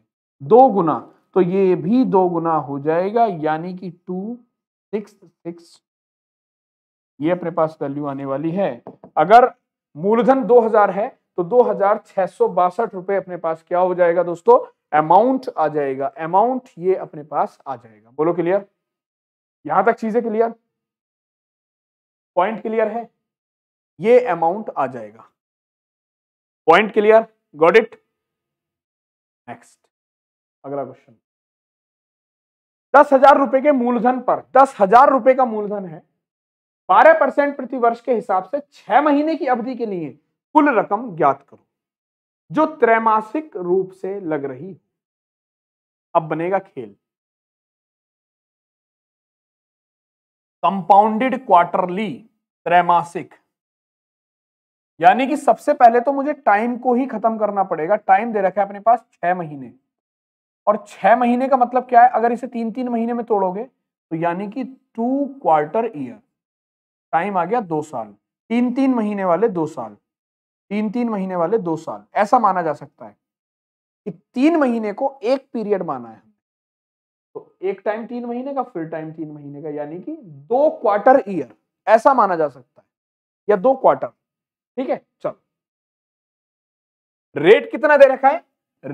दो गुना तो ये भी दो गुना हो जाएगा यानी कि टू सिक्स सिक्स ये अपने पास वैल्यू आने वाली है अगर मूलधन दो हजार है तो दो हजार छह सौ बासठ रुपए अपने पास क्या हो जाएगा दोस्तों अमाउंट आ जाएगा अमाउंट ये अपने पास आ जाएगा बोलो क्लियर यहां तक चीजें क्लियर पॉइंट क्लियर है ये अमाउंट आ जाएगा point clear got it next अगला क्वेश्चन दस हजार रुपए के मूलधन पर दस हजार रुपए का मूलधन है बारह परसेंट प्रति वर्ष के हिसाब से छह महीने की अवधि के लिए कुल रकम ज्ञात करो जो त्रैमासिक रूप से लग रही अब बनेगा खेल कंपाउंडेड क्वार्टरली त्रैमासिक यानी कि सबसे पहले तो मुझे टाइम को ही खत्म करना पड़ेगा टाइम दे रखा है अपने पास छह महीने और छह महीने का मतलब क्या है अगर इसे तीन तीन महीने में तोड़ोगे तो यानी कि टू क्वार्टर ईयर टाइम आ गया दो साल तीन तीन महीने वाले दो साल तीन तीन महीने वाले दो साल ऐसा माना जा सकता है कि तीन महीने को एक पीरियड माना है तो एक टाइम तीन महीने का फिर टाइम तीन महीने का यानी कि दो क्वार्टर ईयर ऐसा माना जा सकता है या दो क्वार्टर ठीक है चलो रेट कितना दे रखा है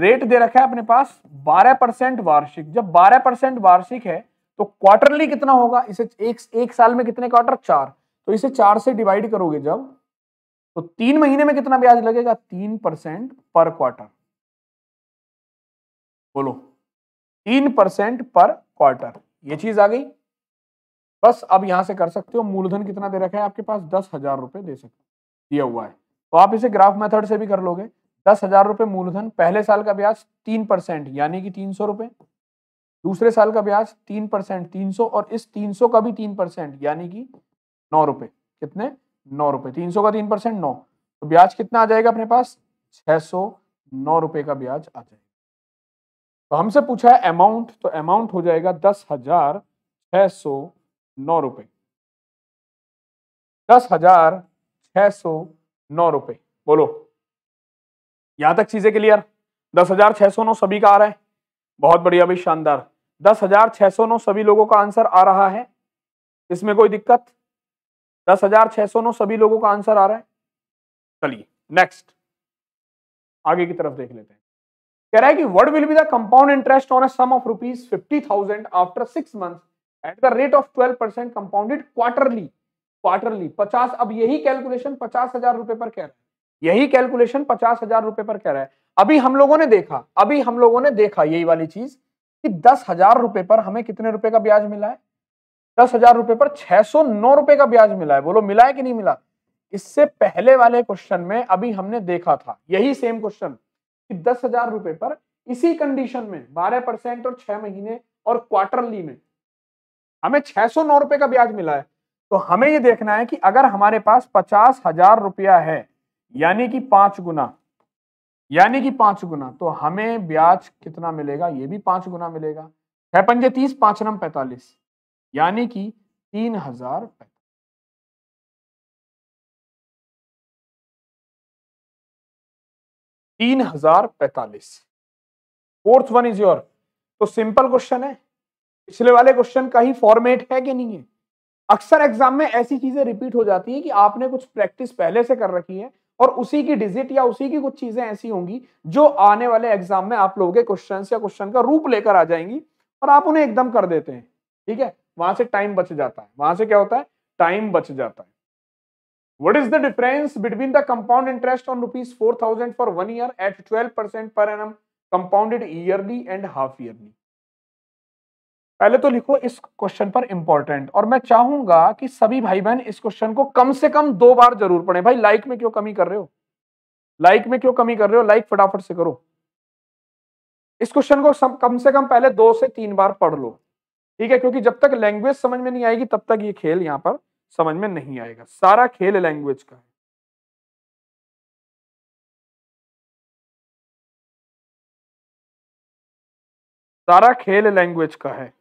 रेट दे रखा है अपने पास 12 परसेंट वार्षिक जब 12 परसेंट वार्षिक है तो क्वार्टरली कितना होगा इसे एक, एक साल में कितने क्वार्टर चार तो इसे चार से डिवाइड करोगे जब तो तीन महीने में कितना ब्याज लगेगा तीन परसेंट पर क्वार्टर बोलो तीन परसेंट पर क्वार्टर ये चीज आ गई बस अब यहां से कर सकते हो मूलधन कितना दे रखा है आपके पास दस हजार रुपए दे सकते दिया हुआ है तो आप इसे ग्राफ मेथड से भी कर लोगे दस हजार रुपए मूलधन पहले साल का ब्याज तीन परसेंट यानी कि तीन सौ रुपए दूसरे साल का ब्याज तीन परसेंट तीन सौ और इस तीन सौ का भी तीन परसेंट यानी कि नौ रुपए कितने नौ रुपए तीन सौ का तीन परसेंट नौ तो ब्याज कितना आ जाएगा अपने पास छह सौ नौ रुपए का ब्याज आ जाएगा तो हमसे पूछा है अमाउंट तो अमाउंट हो जाएगा दस हजार छह सौ नौ रुपए दस हजार छह सौ नौ रुपए बोलो यहां तक चीजें क्लियर दस हजार छह सौ नौ सभी का आ रहा है बहुत बढ़िया भाई शानदार दस हजार छह सौ नौ सभी लोगों का आंसर आ रहा है इसमें कोई दिक्कत दस हजार छह सौ नौ सभी लोगों का आंसर आ रहा है चलिए नेक्स्ट आगे की तरफ देख लेते हैं कह रहा है कि what will be the compound interest on a sum of rupees fifty thousand after six month at the rate of twelve percent compounded quarterly quarterly पचास अब यही कैलकुलेशन पचास हजार रुपए पर कह रहा है यही कैलकुलेशन पचास हजार रुपए पर कह रहा है अभी हम लोगों ने देखा अभी हम लोगों ने देखा यही वाली चीज कि दस हजार रुपए पर हमें कितने रुपए का ब्याज मिला है दस हजार रुपए पर छह सौ नौ रुपए का ब्याज मिला है बोलो मिला है कि नहीं मिला इससे पहले वाले क्वेश्चन में अभी हमने देखा था यही सेम क्वेश्चन कि दस हजार रुपए पर इसी कंडीशन में बारह परसेंट और छह महीने और क्वार्टरली में हमें छह सौ नौ रुपए का ब्याज मिला है तो हमें ये देखना है कि अगर हमारे पास पचास हजार रुपया है यानी कि पांच गुना यानी कि पांच गुना तो हमें ब्याज कितना मिलेगा ये भी पांच गुना मिलेगा छह पंजे तीस पांच नम पैतालीस यानी कि तीन हजार तीन हजार पैतालीस फोर्थ वन इज योर तो सिंपल क्वेश्चन है पिछले वाले क्वेश्चन का ही फॉर्मेट है कि नहीं है अक्सर एग्जाम में ऐसी चीजें रिपीट हो जाती है कि आपने कुछ प्रैक्टिस पहले से कर रखी है और उसी की डिजिट या उसी की कुछ चीजें ऐसी होंगी जो आने वाले एग्जाम में आप लोगों के क्वेश्चन या क्वेश्चन का रूप लेकर आ जाएंगी और आप उन्हें एकदम कर देते हैं ठीक है वहां से टाइम बच जाता है वहां से क्या होता है टाइम बच जाता है what is the difference between the compound interest on rupees four thousand for one year at twelve percent per annum compounded yearly and half yearly पहले तो लिखो इस क्वेश्चन पर इंपॉर्टेंट और मैं चाहूंगा कि सभी भाई बहन इस क्वेश्चन को कम से कम दो बार जरूर पढ़े भाई लाइक में क्यों कमी कर रहे हो लाइक में क्यों कमी कर रहे हो लाइक फटाफट से करो इस क्वेश्चन को सम, कम से कम पहले दो से तीन बार पढ़ लो ठीक है क्योंकि जब तक लैंग्वेज समझ में नहीं आएगी तब तक ये खेल यहाँ पर समझ में नहीं आएगा सारा खेल लैंग्वेज का है सारा खेल लैंग्वेज का है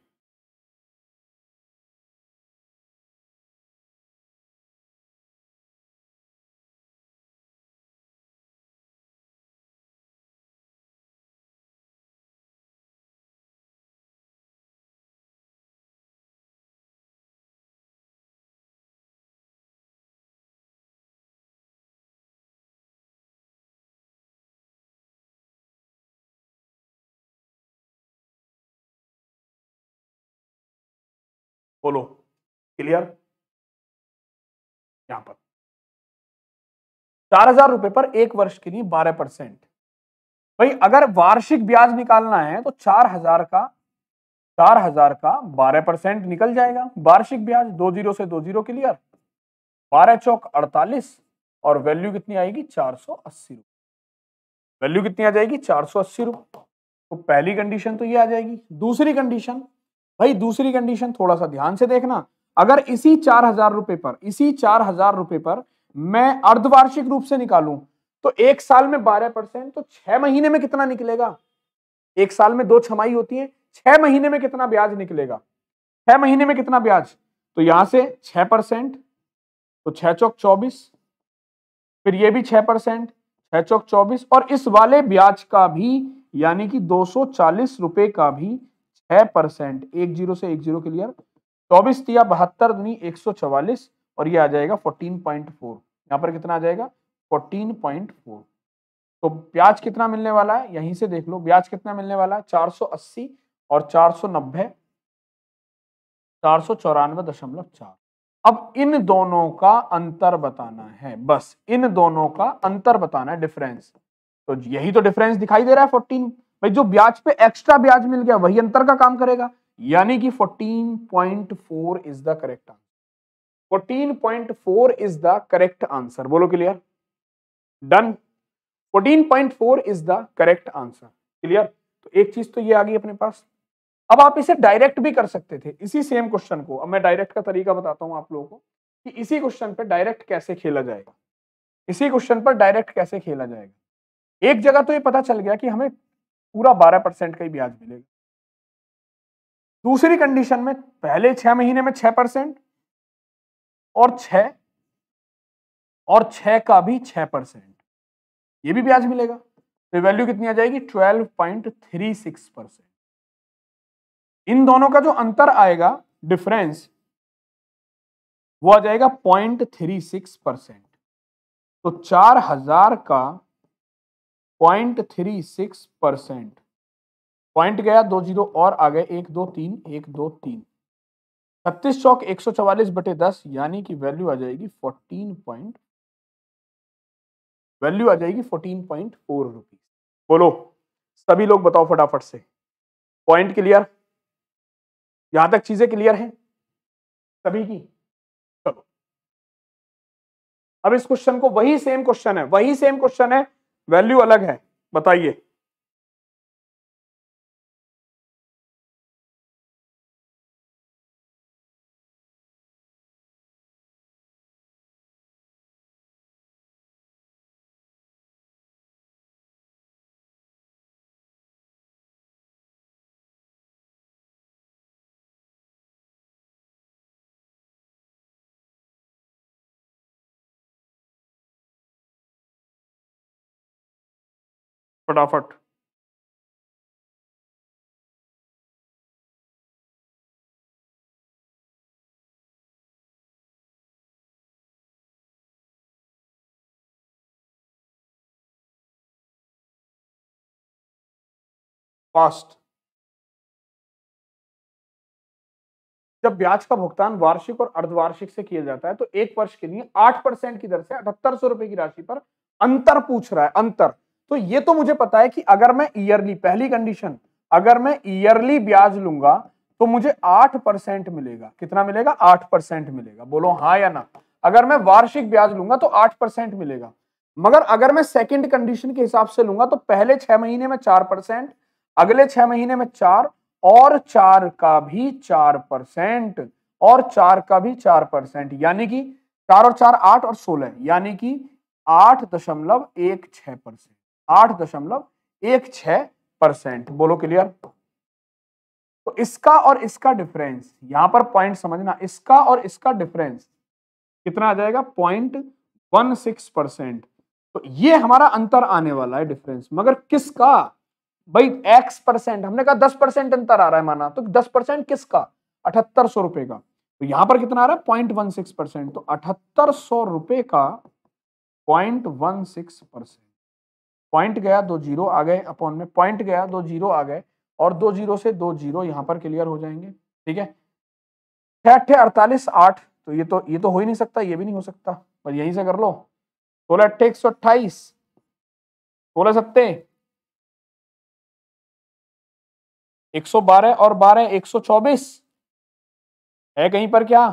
बोलो क्लियर यहां पर चार हजार रुपए पर एक वर्ष के लिए बारह परसेंट भाई अगर वार्षिक ब्याज निकालना है तो चार हजार का चार हजार का बारह परसेंट निकल जाएगा वार्षिक ब्याज दो जीरो से दो जीरो क्लियर बारह चौक अड़तालीस और वैल्यू कितनी आएगी चार सौ अस्सी रुपए वैल्यू कितनी आ जाएगी चार सौ अस्सी रुपए तो पहली कंडीशन तो ये आ जाएगी दूसरी कंडीशन भाई दूसरी कंडीशन थोड़ा सा ध्यान से देखना अगर इसी चार हजार रुपए पर इसी चार हजार रुपए पर मैं अर्धवार्षिक रूप से निकालूं तो एक साल में बारह परसेंट तो छह महीने में कितना निकलेगा एक साल में दो छमाई होती है छह महीने में कितना ब्याज निकलेगा छह महीने में कितना ब्याज तो यहां से छह परसेंट तो छह चौक चौबीस फिर ये भी छह परसेंट छह चौक चौबीस और इस वाले ब्याज का भी यानी कि दो सौ चालीस रुपए का भी छह परसेंट एक जीरो से एक जीरो क्लियर चौबीस तिया बहत्तर दुनी एक सौ चवालीस और ये आ जाएगा फोर्टीन पॉइंट फोर यहाँ पर कितना आ जाएगा फोर्टीन पॉइंट फोर तो ब्याज कितना मिलने वाला है यहीं से देख लो ब्याज कितना मिलने वाला है चार सौ अस्सी और चार सौ नब्बे चार सौ चौरानवे दशमलव चार अब इन दोनों का अंतर बताना है बस इन दोनों का अंतर बताना है डिफरेंस तो यही तो डिफरेंस दिखाई दे रहा है फोर्टीन भाई जो ब्याज पे एक्स्ट्रा ब्याज मिल गया वही अंतर का काम करेगा यानी कि 14.4 is the correct answer 14.4 is the correct answer बोलो clear done 14.4 is the correct answer clear तो एक चीज तो ये आ गई अपने पास अब आप इसे डायरेक्ट भी कर सकते थे इसी सेम क्वेश्चन को अब मैं डायरेक्ट का तरीका बताता हूं आप लोगों को कि इसी क्वेश्चन पर डायरेक्ट कैसे खेला जाएगा इसी क्वेश्चन पर डायरेक्ट कैसे खेला जाएगा एक जगह तो ये पता चल गया कि हमें पूरा बारह परसेंट का ही ब्याज मिलेगा दूसरी कंडीशन में पहले छह महीने में छह परसेंट और छह और छ का भी छह परसेंट ये भी ब्याज मिलेगा तो वैल्यू कितनी आ जाएगी twelve point three six percent इन दोनों का जो अंतर आएगा डिफरेंस वो आ जाएगा पॉइंट थ्री सिक्स परसेंट तो चार हजार का point three six percent point गया दो जीरो और आ गए एक दो तीन एक दो तीन छत्तीस चौक एक सौ चवालीस बटे दस यानी कि वैल्यू आ जाएगी फोर्टीन पॉइंट वैल्यू आ जाएगी फोर्टीन पॉइंट फोर रुपीज बोलो सभी लोग बताओ फटाफट से पॉइंट क्लियर यहां तक चीजें क्लियर हैं सभी की चलो अब इस क्वेश्चन को वही सेम क्वेश्चन है वही सेम क्वेश्चन है वैल्यू अलग है बताइए फटाफट फास्ट जब ब्याज का भुगतान वार्षिक और अर्धवार्षिक से किया जाता है तो एक वर्ष के लिए आठ परसेंट की दर से अठहत्तर सौ रुपए की राशि पर अंतर पूछ रहा है अंतर तो ये तो मुझे पता है कि अगर मैं ईयरली पहली कंडीशन अगर मैं ईयरली ब्याज लूंगा तो मुझे आठ परसेंट मिलेगा कितना मिलेगा आठ परसेंट मिलेगा बोलो हाँ या ना अगर मैं वार्षिक ब्याज लूंगा तो आठ परसेंट मिलेगा मगर अगर मैं सेकंड कंडीशन के हिसाब से लूंगा तो पहले छह महीने में चार परसेंट अगले छह महीने में चार और चार का भी चार परसेंट और चार का भी चार परसेंट यानी कि चार और चार आठ और सोलह यानी कि आठ दशमलव एक छह परसेंट आठ दशमलव एक छ परसेंट बोलो क्लियर तो इसका और इसका डिफरेंस यहां पर पॉइंट समझना इसका और इसका डिफरेंस कितना आ जाएगा पॉइंट वन सिक्स परसेंट तो ये हमारा अंतर आने वाला है डिफरेंस मगर किसका भाई एक्स परसेंट हमने कहा दस परसेंट अंतर आ रहा है माना तो दस परसेंट किसका अठहत्तर सौ रुपए का तो यहां पर कितना आ रहा है पॉइंट वन सिक्स परसेंट तो अठहत्तर सौ रुपए का point one six percent point गया दो जीरो आ गए अपॉन में पॉइंट गया दो जीरो आ गए और दो जीरो से दो जीरो यहां पर क्लियर हो जाएंगे ठीक है छः अट्ठे अड़तालीस आठ तो ये तो ये तो हो ही नहीं सकता ये भी नहीं हो सकता पर यहीं से कर लो सोलह अट्ठे एक सौ अट्ठाईस सोलह सत्ते एक सौ बारह और बारह एक सौ चौबीस है कहीं पर क्या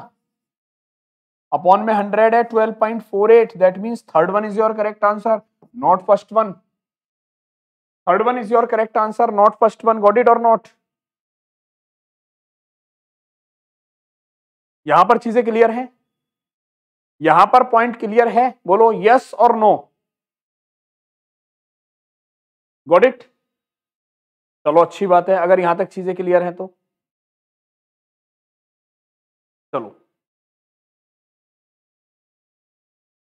अपॉन में हंड्रेड है twelve point four eight that mean third one is your correct answer not first one third one is your correct answer not first one got it or not यहां पर चीजें क्लियर हैं यहां पर point clear है बोलो yes और know got it चलो अच्छी बात है अगर यहां तक चीजें क्लियर हैं तो चलो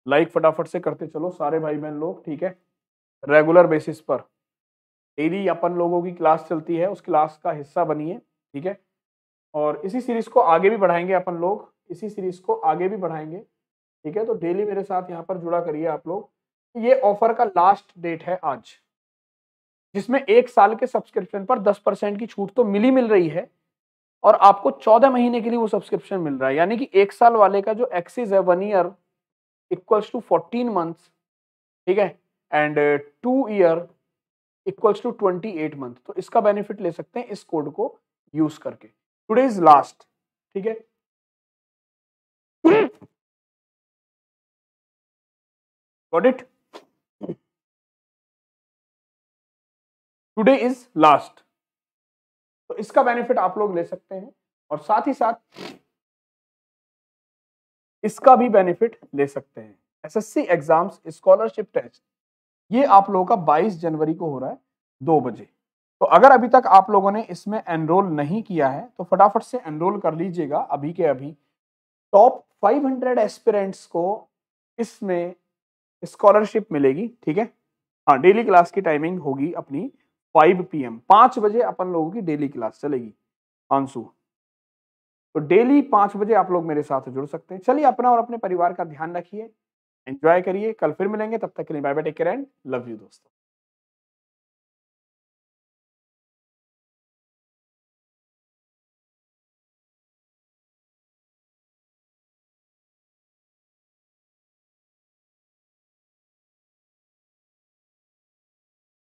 लाइक फटाफट से करते चलो सारे भाई बहन लोग ठीक है रेगुलर बेसिस पर डेली अपन लोगों की क्लास चलती है उस क्लास का हिस्सा बनिए ठीक है और इसी सीरीज को आगे भी बढ़ाएंगे अपन लोग इसी सीरीज को आगे भी बढ़ाएंगे ठीक है तो डेली मेरे साथ यहाँ पर जुड़ा करिए आप लोग ये ऑफर का लास्ट डेट है आज जिसमें एक साल के सब्सक्रिप्शन पर दस परसेंट की छूट तो मिली मिल रही है और आपको चौदह महीने के लिए वो सब्सक्रिप्शन मिल रहा है यानी कि एक साल वाले का जो एक्सिस है one year equals to fourteen months ठीक है and two year equals to twenty eight month तो इसका बेनिफिट ले सकते हैं इस कोड को यूज करके टुडे इज लास्ट ठीक है got it today is last तो इसका बेनिफिट आप लोग ले सकते हैं और साथ ही साथ इसका भी बेनिफिट ले सकते हैं एसएससी एग्जाम्स स्कॉलरशिप टेस्ट ये आप लोगों का 22 जनवरी को हो रहा है दो बजे तो अगर अभी तक आप लोगों ने इसमें एनरोल नहीं किया है तो फटाफट से एनरोल कर लीजिएगा अभी के अभी टॉप 500 हंड्रेड एस्पिरेंट्स को इसमें स्कॉलरशिप मिलेगी ठीक है हाँ डेली क्लास की टाइमिंग होगी अपनी 5 पीएम 5 बजे अपन लोगों की डेली क्लास चलेगी आंसू तो डेली पाँच बजे आप लोग मेरे साथ जुड़ सकते हैं चलिए अपना और अपने परिवार का ध्यान रखिए एंजॉय करिए कल फिर मिलेंगे तब तक के लिए bye bye take care and love you दोस्तों